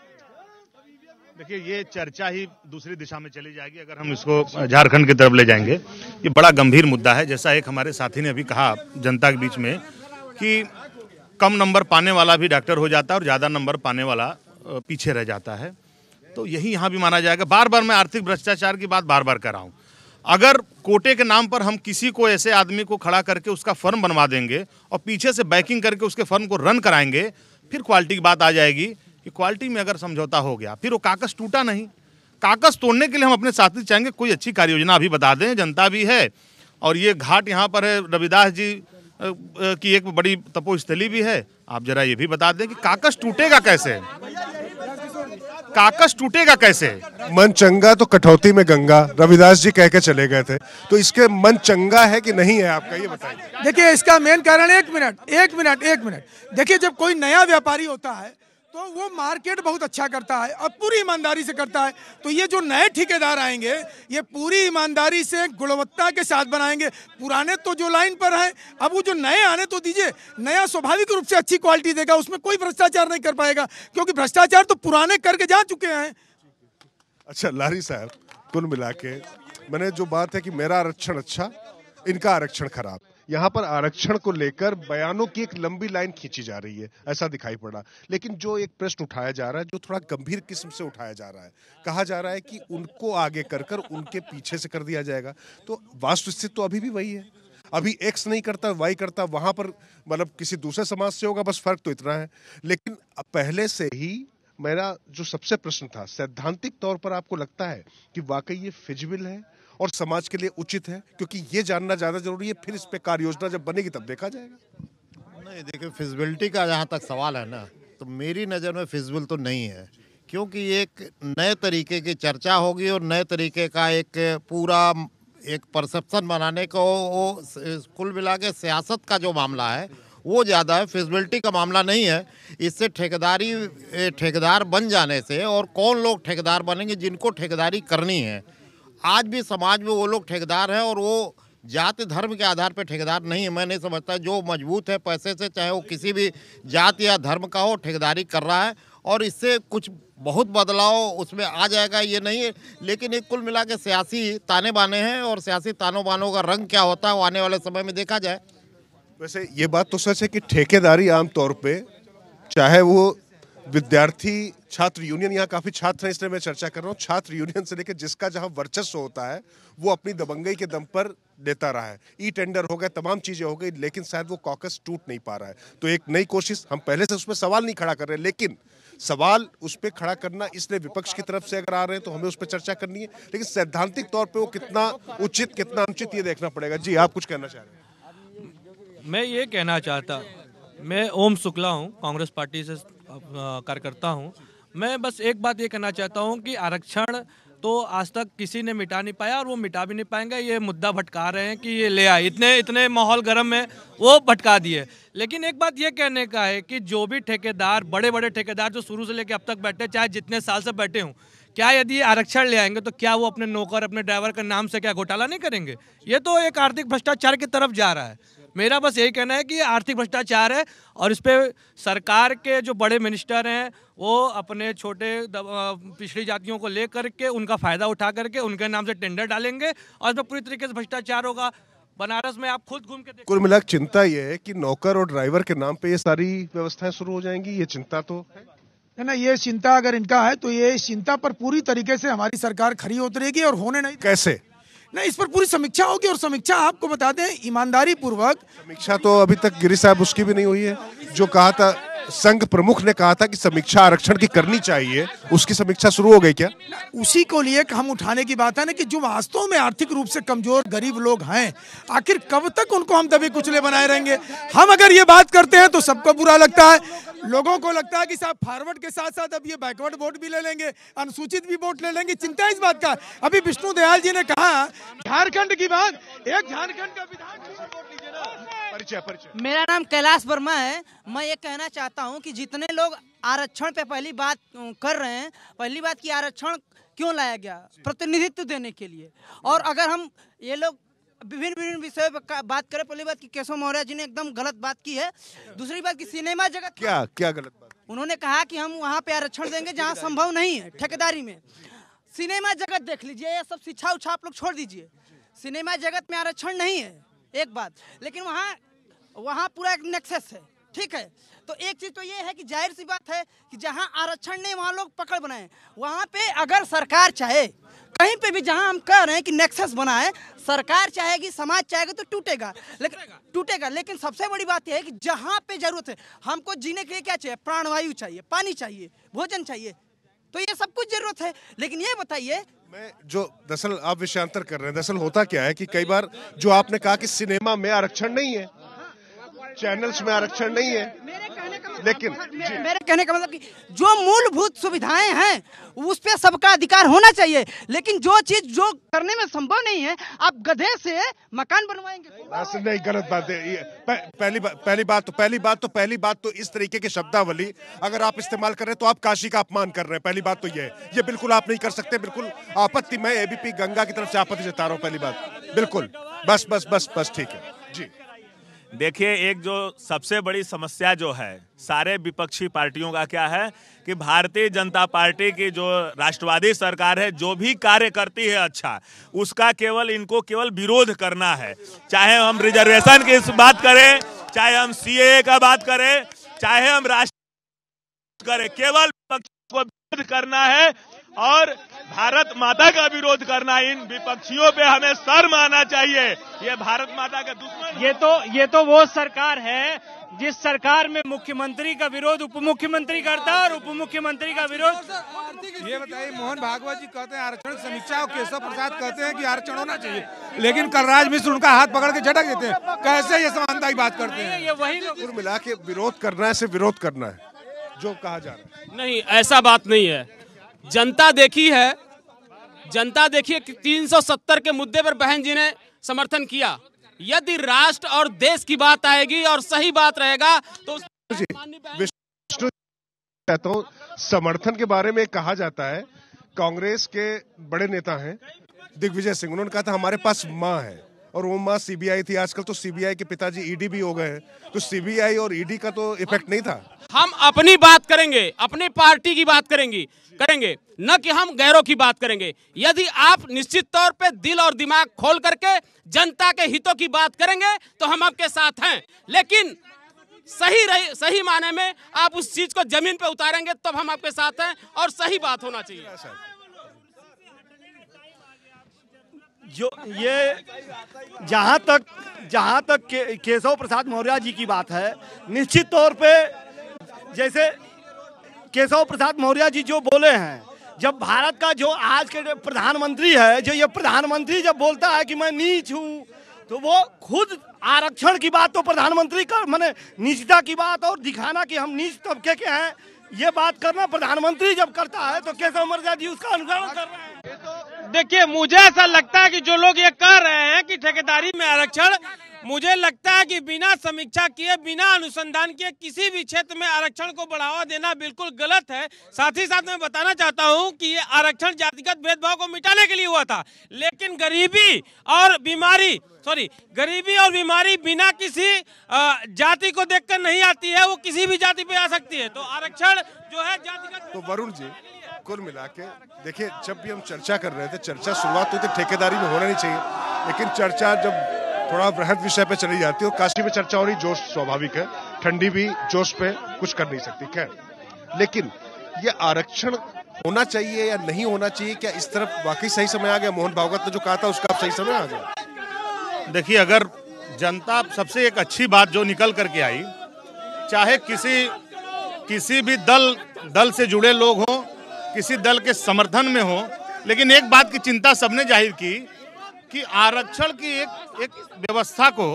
S5: देखिए ये चर्चा ही दूसरी दिशा में चली जाएगी अगर हम इसको झारखंड की तरफ ले जाएंगे ये बड़ा गंभीर मुद्दा है जैसा एक हमारे साथी ने अभी कहा जनता के बीच में कि कम नंबर पाने वाला भी डॉक्टर हो जाता है और ज़्यादा नंबर पाने वाला पीछे रह जाता है तो यही यहाँ भी माना जाएगा बार बार मैं आर्थिक भ्रष्टाचार की बात बार बार कराऊँ अगर कोटे के नाम पर हम किसी को ऐसे आदमी को खड़ा करके उसका फर्म बनवा देंगे और पीछे से बैकिंग करके उसके फर्म को रन कराएंगे फिर क्वालिटी की बात आ जाएगी इक्वालिटी में अगर समझौता हो गया फिर वो काकस टूटा नहीं काकस तोड़ने के लिए हम अपने साथी चाहेंगे कोई अच्छी कार्य योजना अभी बता दें जनता भी है और ये घाट यहाँ पर है रविदास जी की एक बड़ी तपोस्थली भी है आप जरा ये भी बता दें कि काकस टूटेगा कैसे काकस टूटेगा कैसे
S2: मन चंगा तो कठौती में गंगा रविदास जी कह के चले गए थे तो इसके मन चंगा है कि नहीं है आपका ये
S5: बताइए देखिए
S2: इसका मेन कारण एक मिनट
S4: एक मिनट एक मिनट देखिए जब कोई नया व्यापारी होता है तो वो मार्केट बहुत अच्छा करता है और पूरी ईमानदारी से करता है तो ये जो नए ठेकेदार आएंगे ये पूरी ईमानदारी से गुणवत्ता के साथ बनाएंगे पुराने तो जो लाइन पर हैं अब वो जो नए आने तो दीजिए नया स्वाभाविक रूप से अच्छी क्वालिटी देगा उसमें कोई भ्रष्टाचार नहीं कर पाएगा क्योंकि भ्रष्टाचार तो पुराने करके
S2: जा चुके हैं अच्छा लारी साहब कुल मिला के मैंने जो बात है कि मेरा आरक्षण अच्छा इनका आरक्षण खराब यहाँ पर आरक्षण को लेकर बयानों की एक लंबी लाइन खींची जा रही है ऐसा दिखाई पड़ा लेकिन जो एक प्रश्न उठाया जा रहा है जो थोड़ा गंभीर किस्म से उठाया जा रहा है कहा जा रहा है कि उनको आगे कर कर उनके पीछे से कर दिया जाएगा तो वास्तु स्थिति तो अभी भी वही है अभी एक्स नहीं करता वाई करता वहाँ पर मतलब किसी दूसरे समाज से होगा बस फर्क तो इतना है लेकिन पहले से ही मेरा जो सबसे प्रश्न था सैद्धांतिक तौर पर आपको लगता है कि वाकई ये फिजिबल है और समाज के लिए
S6: उचित है क्योंकि ये जानना ज़्यादा जरूरी है फिर इस पर कार्य योजना जब बनेगी तब देखा जाएगा नहीं देखिए फिजिबिलिटी का जहाँ तक सवाल है ना तो मेरी नज़र में फिजिबल तो नहीं है क्योंकि एक नए तरीके की चर्चा होगी और नए तरीके का एक पूरा एक परसेप्शन बनाने को वो कुल मिला के सियासत का जो मामला है वो ज़्यादा है फिजिबिलिटी का मामला नहीं है इससे ठेकेदारी ठेकेदार बन जाने से और कौन लोग ठेकेदार बनेंगे जिनको ठेकेदारी करनी है आज भी समाज में वो लोग ठेकेदार हैं और वो जाति धर्म के आधार पर ठेकेदार नहीं है मैं नहीं समझता जो मजबूत है पैसे से चाहे वो किसी भी जात या धर्म का हो ठेकेदारी कर रहा है और इससे कुछ बहुत बदलाव उसमें आ जाएगा ये नहीं है लेकिन एक कुल मिला के सियासी ताने बाने हैं और सियासी तानों बानों का रंग क्या होता है वो आने वाले समय में देखा जाए
S2: वैसे ये बात तो सच है कि ठेकेदारी आमतौर पर चाहे वो विद्यार्थी छात्र यूनियन यहाँ काफ़ी छात्र हैं इसलिए मैं चर्चा कर रहा हूँ छात्र यूनियन से लेकर जिसका जहाँ वर्चस्व होता है वो अपनी दबंगई के दम पर देता रहा है ई टेंडर हो गए तमाम चीज़ें हो गई लेकिन शायद वो कॉकस टूट नहीं पा रहा है तो एक नई कोशिश हम पहले से उसमें सवाल नहीं खड़ा कर रहे लेकिन सवाल उस पर खड़ा करना इसलिए विपक्ष की तरफ से अगर आ रहे हैं तो हमें उस पर चर्चा करनी है लेकिन सैद्धांतिक तौर पर वो कितना उचित कितना अनुचित ये देखना पड़ेगा जी आप कुछ कहना चाह रहे
S8: हैं मैं ये कहना चाहता मैं ओम शुक्ला हूँ कांग्रेस पार्टी से कार्यकर्ता हूँ मैं बस एक बात ये कहना चाहता हूँ कि आरक्षण तो आज तक किसी ने मिटा नहीं पाया और वो मिटा भी नहीं पाएंगे ये मुद्दा भटका रहे हैं कि ये ले आए इतने इतने माहौल गर्म में वो भटका दिए लेकिन एक बात ये कहने का है कि जो भी ठेकेदार बड़े बड़े ठेकेदार जो शुरू से लेकर अब तक बैठे चाहे जितने साल से बैठे हों क्या यदि आरक्षण ले आएंगे तो क्या वो अपने नौकर अपने ड्राइवर के नाम से क्या घोटाला नहीं करेंगे ये तो एक आर्थिक भ्रष्टाचार की तरफ जा रहा है मेरा बस यही कहना है कि आर्थिक भ्रष्टाचार है और इस पर सरकार के जो बड़े मिनिस्टर हैं वो अपने छोटे पिछड़ी जातियों को लेकर के उनका फ़ायदा उठा करके उनके नाम से टेंडर डालेंगे और इसमें पूरी तरीके से भ्रष्टाचार होगा बनारस में आप खुद घूम के
S2: कुल मिलाकर चिंता ये है कि नौकर और ड्राइवर के नाम पर ये सारी व्यवस्थाएं शुरू हो जाएंगी ये चिंता तो है ना ये चिंता अगर इनका है
S4: तो ये चिंता पर पूरी तरीके से हमारी सरकार खड़ी उतरेगी और होने नहीं कैसे ना इस पर पूरी
S2: समीक्षा होगी और समीक्षा आपको बता दें ईमानदारी पूर्वक समीक्षा तो अभी तक गिरी साहब उसकी भी नहीं हुई है जो कहा था संघ प्रमुख ने कहा था कि समीक्षा आरक्षण की करनी चाहिए उसकी समीक्षा शुरू हो गई क्या उसी को लिए हम उठाने की बात है ना कि जो वास्तव में आर्थिक रूप से
S4: कमजोर गरीब लोग हैं आखिर कब तक उनको हम दबे कुचले बनाए रहेंगे हम अगर ये बात करते हैं तो सबको बुरा लगता है लोगों को लगता है कि साहब फॉरवर्ड के साथ साथ अब ये बैकवर्ड वोट भी ले लेंगे अनुसूचित भी वोट ले लेंगे चिंता इस बात का अभी विष्णु दयाल जी ने कहा झारखंड
S7: की बात एक झारखंड
S2: का विधान वोट लीजिए ना परिचय परिचय
S7: मेरा नाम कैलाश वर्मा है मैं ये कहना चाहता हूँ कि जितने लोग आरक्षण पे पहली बात कर रहे हैं पहली बात कि आरक्षण क्यों लाया गया प्रतिनिधित्व देने के लिए और अगर हम ये लोग विभिन्न विभिन्न विषयों पर बात करें पहली बात कि केशव मौर्य जी ने एकदम गलत बात की है दूसरी बात कि सिनेमा जगत क्या क्या गलत बात उन्होंने कहा कि हम वहाँ पे आरक्षण देंगे जहाँ संभव नहीं है ठेकेदारी में सिनेमा जगत देख लीजिए ये सब शिक्षा उच्छा आप लोग छोड़ दीजिए सिनेमा जगत में आरक्षण नहीं है एक बात लेकिन वहाँ वहाँ पूरा एक नेक्सेस है ठीक है तो एक चीज़ तो ये है कि जाहिर सी बात है कि जहाँ आरक्षण ने वहाँ लोग पकड़ बनाए वहाँ पे अगर सरकार चाहे कहीं पे भी जहाँ हम कह रहे हैं कि नेक्सस बनाए सरकार चाहेगी समाज चाहेगा तो टूटेगा लेकिन टूटेगा लेकिन सबसे बड़ी बात यह है कि जहाँ पे जरूरत है हमको जीने के लिए क्या चाहिए प्राणवायु चाहिए पानी चाहिए भोजन चाहिए तो ये सब कुछ जरूरत है लेकिन ये बताइए
S2: मैं जो दरअसल आप विषयांतर कर रहे हैं दरअसल होता क्या है कि कई बार जो आपने कहा कि सिनेमा में आरक्षण नहीं है चैनल्स में आरक्षण नहीं है मतलब लेकिन
S7: मेरे, कहने का मतलब कि जो मूलभूत सुविधाएं हैं उस पर सबका अधिकार होना चाहिए लेकिन जो चीज जो करने में संभव नहीं है आप गधे से मकान
S2: बनवाएंगे नहीं गलत बात है पहली बा, पहली बात तो पहली बात तो पहली बात तो इस तरीके की शब्दावली अगर आप इस्तेमाल कर रहे हैं तो आप काशी का अपमान कर रहे हैं पहली बात तो ये है ये बिल्कुल आप नहीं कर सकते बिल्कुल आपत्ति मैं एबीपी गंगा की तरफ से आपत्ति जता रहा हूँ पहली बात बिल्कुल बस बस बस बस ठीक है
S5: जी देखिए एक जो सबसे बड़ी समस्या जो है सारे विपक्षी पार्टियों का क्या है कि भारतीय जनता पार्टी की जो राष्ट्रवादी सरकार है जो भी कार्य करती है अच्छा उसका केवल इनको केवल विरोध करना है चाहे हम रिजर्वेशन की बात करें चाहे हम सी का बात करें चाहे हम राष्ट्र करें केवल विपक्ष को विरोध करना
S8: है और भारत माता का विरोध करना इन विपक्षियों पे हमें सर माना चाहिए ये भारत माता का दुश्मन ये तो ये तो वो सरकार है जिस सरकार में मुख्यमंत्री का विरोध उप मुख्यमंत्री करता है और उप मुख्यमंत्री का विरोध ये बताइए मोहन भागवत जी कहते हैं आरक्षण समीक्षा और केशव प्रसाद कहते हैं कि आरक्षण होना चाहिए
S2: लेकिन कलराज मिश्र उनका हाथ पकड़ के झटक देते हैं कैसे ये समानता की बात करते हैं ये वही मिला के विरोध करना है सिर्फ विरोध करना है जो कहा जा रहा
S3: है नहीं ऐसा बात नहीं है जनता देखी है जनता देखिए कि 370 के मुद्दे पर बहन जी ने समर्थन किया यदि राष्ट्र और देश की बात आएगी और सही बात रहेगा तो
S2: विष्णु तो समर्थन के बारे में कहा जाता है कांग्रेस के बड़े नेता हैं दिग्विजय सिंह उन्होंने कहा था हमारे पास माँ है और वो माँ सीबीआई थी आजकल तो सीबीआई के पिताजी ईडी e भी हो गए हैं तो सीबीआई और ईडी e का तो इफेक्ट नहीं था हम अपनी बात करेंगे अपनी पार्टी की
S3: बात करेंगी करेंगे न कि हम गैरों की बात करेंगे यदि आप निश्चित तौर पे दिल और दिमाग खोल करके जनता के हितों की बात करेंगे तो हम आपके साथ हैं लेकिन
S8: सही रही सही माने
S3: में आप उस चीज को जमीन पे उतारेंगे तब तो हम आपके साथ हैं और सही बात
S5: होना चाहिए अच्छा।
S3: जो ये
S1: जहाँ तक जहाँ तक के, केशव प्रसाद मौर्य जी की बात है निश्चित तौर पे जैसे केशव प्रसाद मौर्य जी जो बोले हैं जब भारत का जो आज के प्रधानमंत्री है जो ये प्रधानमंत्री जब बोलता है कि मैं नीच हूँ तो वो खुद आरक्षण की बात तो प्रधानमंत्री का मैंने निचता की बात और दिखाना कि हम नीच तबके के हैं ये बात करना प्रधानमंत्री जब करता है तो केशव
S3: मौर्य जी उसका अनुसरण कर रहे हैं देखिए मुझे ऐसा लगता है कि जो लोग ये कह रहे हैं कि ठेकेदारी में आरक्षण मुझे लगता है कि बिना समीक्षा किए बिना अनुसंधान किए किसी भी क्षेत्र में आरक्षण को बढ़ावा देना बिल्कुल गलत है साथ ही साथ मैं बताना चाहता हूं कि ये आरक्षण जातिगत भेदभाव को मिटाने के लिए हुआ था लेकिन गरीबी और बीमारी सॉरी गरीबी और बीमारी बिना किसी जाति को देखकर नहीं आती है वो किसी भी जाति पे आ सकती है तो आरक्षण जो है
S2: जातिगत तो वरुण जी कुल मिला के देखिए जब भी हम चर्चा कर रहे थे चर्चा शुरुआत होती तो ठेकेदारी में होना नहीं चाहिए लेकिन चर्चा जब थोड़ा बृहद विषय पे चली जाती है और तो काशी में चर्चा हो रही जोश स्वाभाविक है ठंडी भी जोश पे कुछ कर नहीं सकती खैर लेकिन ये आरक्षण होना
S5: चाहिए या नहीं होना चाहिए क्या इस तरफ वाकई सही समय आ गया मोहन भागवत ने जो कहा था उसका आप सही समय आ गया देखिए अगर जनता सबसे एक अच्छी बात जो निकल करके आई चाहे किसी किसी भी दल दल से जुड़े लोग हों किसी दल के समर्थन में हो लेकिन एक बात की चिंता सबने जाहिर की कि आरक्षण की एक एक व्यवस्था को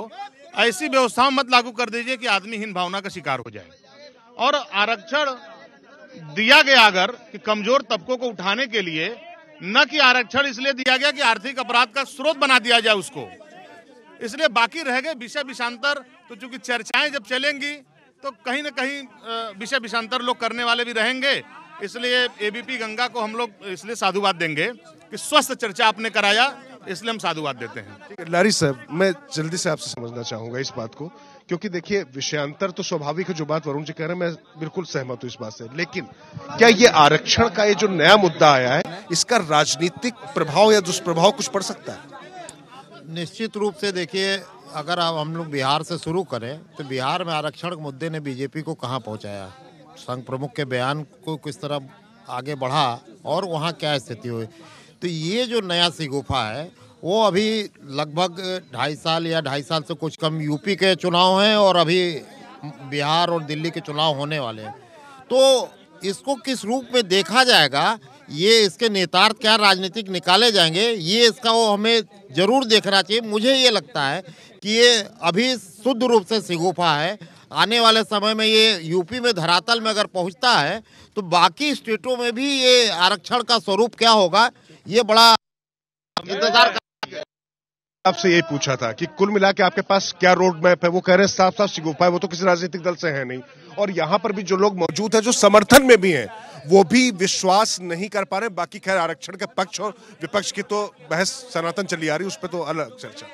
S5: ऐसी व्यवस्थाओं मत लागू कर दीजिए कि आदमी हीन भावना का शिकार हो जाए और आरक्षण दिया गया अगर कि कमजोर तबकों को उठाने के लिए न कि आरक्षण इसलिए दिया गया कि आर्थिक अपराध का स्रोत बना दिया जाए उसको इसलिए बाकी रह गए विषय विषांतर तो चूंकि चर्चाएं जब चलेंगी तो कहीं ना कहीं विषय विषांतर लोग करने वाले भी रहेंगे इसलिए एबीपी गंगा को हम लोग इसलिए साधुवाद देंगे कि स्वस्थ चर्चा आपने कराया इसलिए हम साधुवाद देते हैं
S2: लारी साहब मैं जल्दी से आपसे समझना चाहूंगा इस बात को क्योंकि देखिए विषयांतर तो स्वाभाविक है जो बात वरुण जी कह रहे हैं मैं बिल्कुल सहमत हूँ इस बात से लेकिन क्या ये आरक्षण का ये जो नया
S6: मुद्दा आया है इसका राजनीतिक प्रभाव या दुष्प्रभाव कुछ पड़ सकता है निश्चित रूप से देखिए अगर आप हम लोग बिहार से शुरू करें तो बिहार में आरक्षण के मुद्दे ने बीजेपी को कहाँ पहुँचाया संघ प्रमुख के बयान को किस तरह आगे बढ़ा और वहाँ क्या स्थिति हुई तो ये जो नया सी गुफा है वो अभी लगभग ढाई साल या ढाई साल से कुछ कम यूपी के चुनाव हैं और अभी बिहार और दिल्ली के चुनाव होने वाले हैं तो इसको किस रूप में देखा जाएगा ये इसके नेतार्थ क्या राजनीतिक निकाले जाएंगे ये इसका वो हमें ज़रूर देखना चाहिए मुझे ये लगता है कि ये अभी शुद्ध रूप से सिगुफा है आने वाले समय में ये यूपी में धरातल में अगर पहुंचता है तो बाकी स्टेटों में भी ये आरक्षण का स्वरूप क्या होगा ये बड़ा इंतजार
S2: आपसे ये पूछा था कि कुल मिला के आपके पास क्या रोड मैप है वो कह रहे हैं साफ साफ शिगुफा है वो तो किसी राजनीतिक दल से है नहीं और यहाँ पर भी जो लोग मौजूद है जो समर्थन में भी हैं वो भी विश्वास नहीं कर पा रहे बाकी खैर आरक्षण के पक्ष और विपक्ष की तो बहस सनातन चली आ रही उस पर तो अलग चर्चा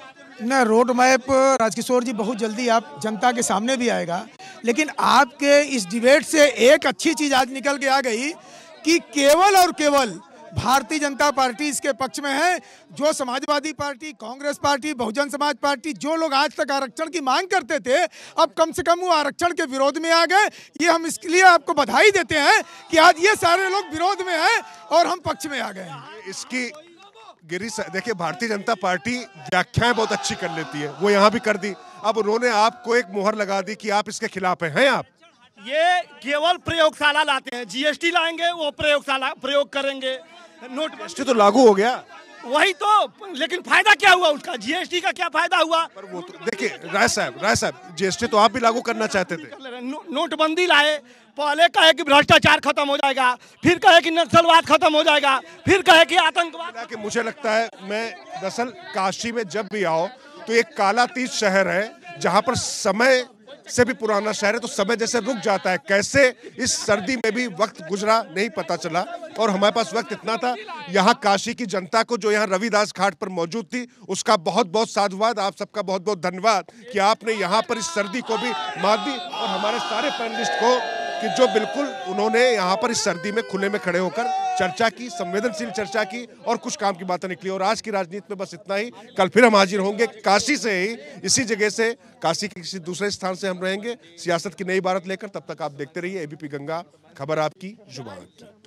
S4: ना रोड मैप राजकिशोर जी बहुत जल्दी आप जनता के सामने भी आएगा लेकिन आपके इस डिबेट से एक अच्छी चीज आज निकल के आ गई कि केवल और केवल भारतीय जनता पार्टी इसके पक्ष में है जो Samajwadi party Congress party Bahujan Samaj party जो लोग आज तक आरक्षण की मांग करते थे अब कम से कम वो आरक्षण के विरोध में आ गए ये हम इसके लिए आपको बधाई देते हैं कि आज ये सारे लोग विरोध में हैं
S2: और हम पक्ष में आ गए इसकी गिरी देखिए भारतीय जनता पार्टी व्याख्याएं बहुत अच्छी कर लेती है वो यहाँ भी कर दी अब उन्होंने आपको एक मोहर लगा दी कि आप इसके खिलाफ है हैं आप
S1: ये केवल प्रयोगशाला लाते हैं जीएसटी लाएंगे वो प्रयोगशाला प्रयोग करेंगे नोट तो लागू हो गया वही तो लेकिन फायदा क्या हुआ उसका जीएसटी का क्या फायदा हुआ तो
S2: देखिए राय साहब राय साहब जीएसटी तो आप भी लागू करना चाहते थे
S1: नोटबंदी लाए पहले कहे कि भ्रष्टाचार खत्म हो जाएगा फिर कहे कि नक्सलवाद खत्म
S2: हो जाएगा फिर कहे कि आतंकवाद कि मुझे लगता है मैं दरअसल काशी में जब भी आओ तो एक काला तीज शहर है जहाँ पर समय से भी पुराना शहर है तो समय जैसे रुक जाता है कैसे इस सर्दी में भी वक्त गुजरा नहीं पता चला और हमारे पास वक्त इतना था यहाँ काशी की जनता को जो यहाँ रविदास घाट पर मौजूद थी उसका बहुत बहुत साधुवाद आप सबका बहुत बहुत धन्यवाद कि आपने यहाँ पर इस सर्दी को भी मार दी और हमारे सारे पैनलिस्ट को कि जो बिल्कुल उन्होंने यहाँ पर इस सर्दी में खुले में खड़े होकर चर्चा की संवेदनशील चर्चा की और कुछ काम की बातें निकली और आज की राजनीति में बस इतना ही कल फिर हम हाजिर होंगे काशी से ही इसी जगह से काशी के किसी दूसरे स्थान से हम रहेंगे सियासत की नई भारत लेकर तब तक आप देखते रहिए एबीपी गंगा खबर आपकी जुबान की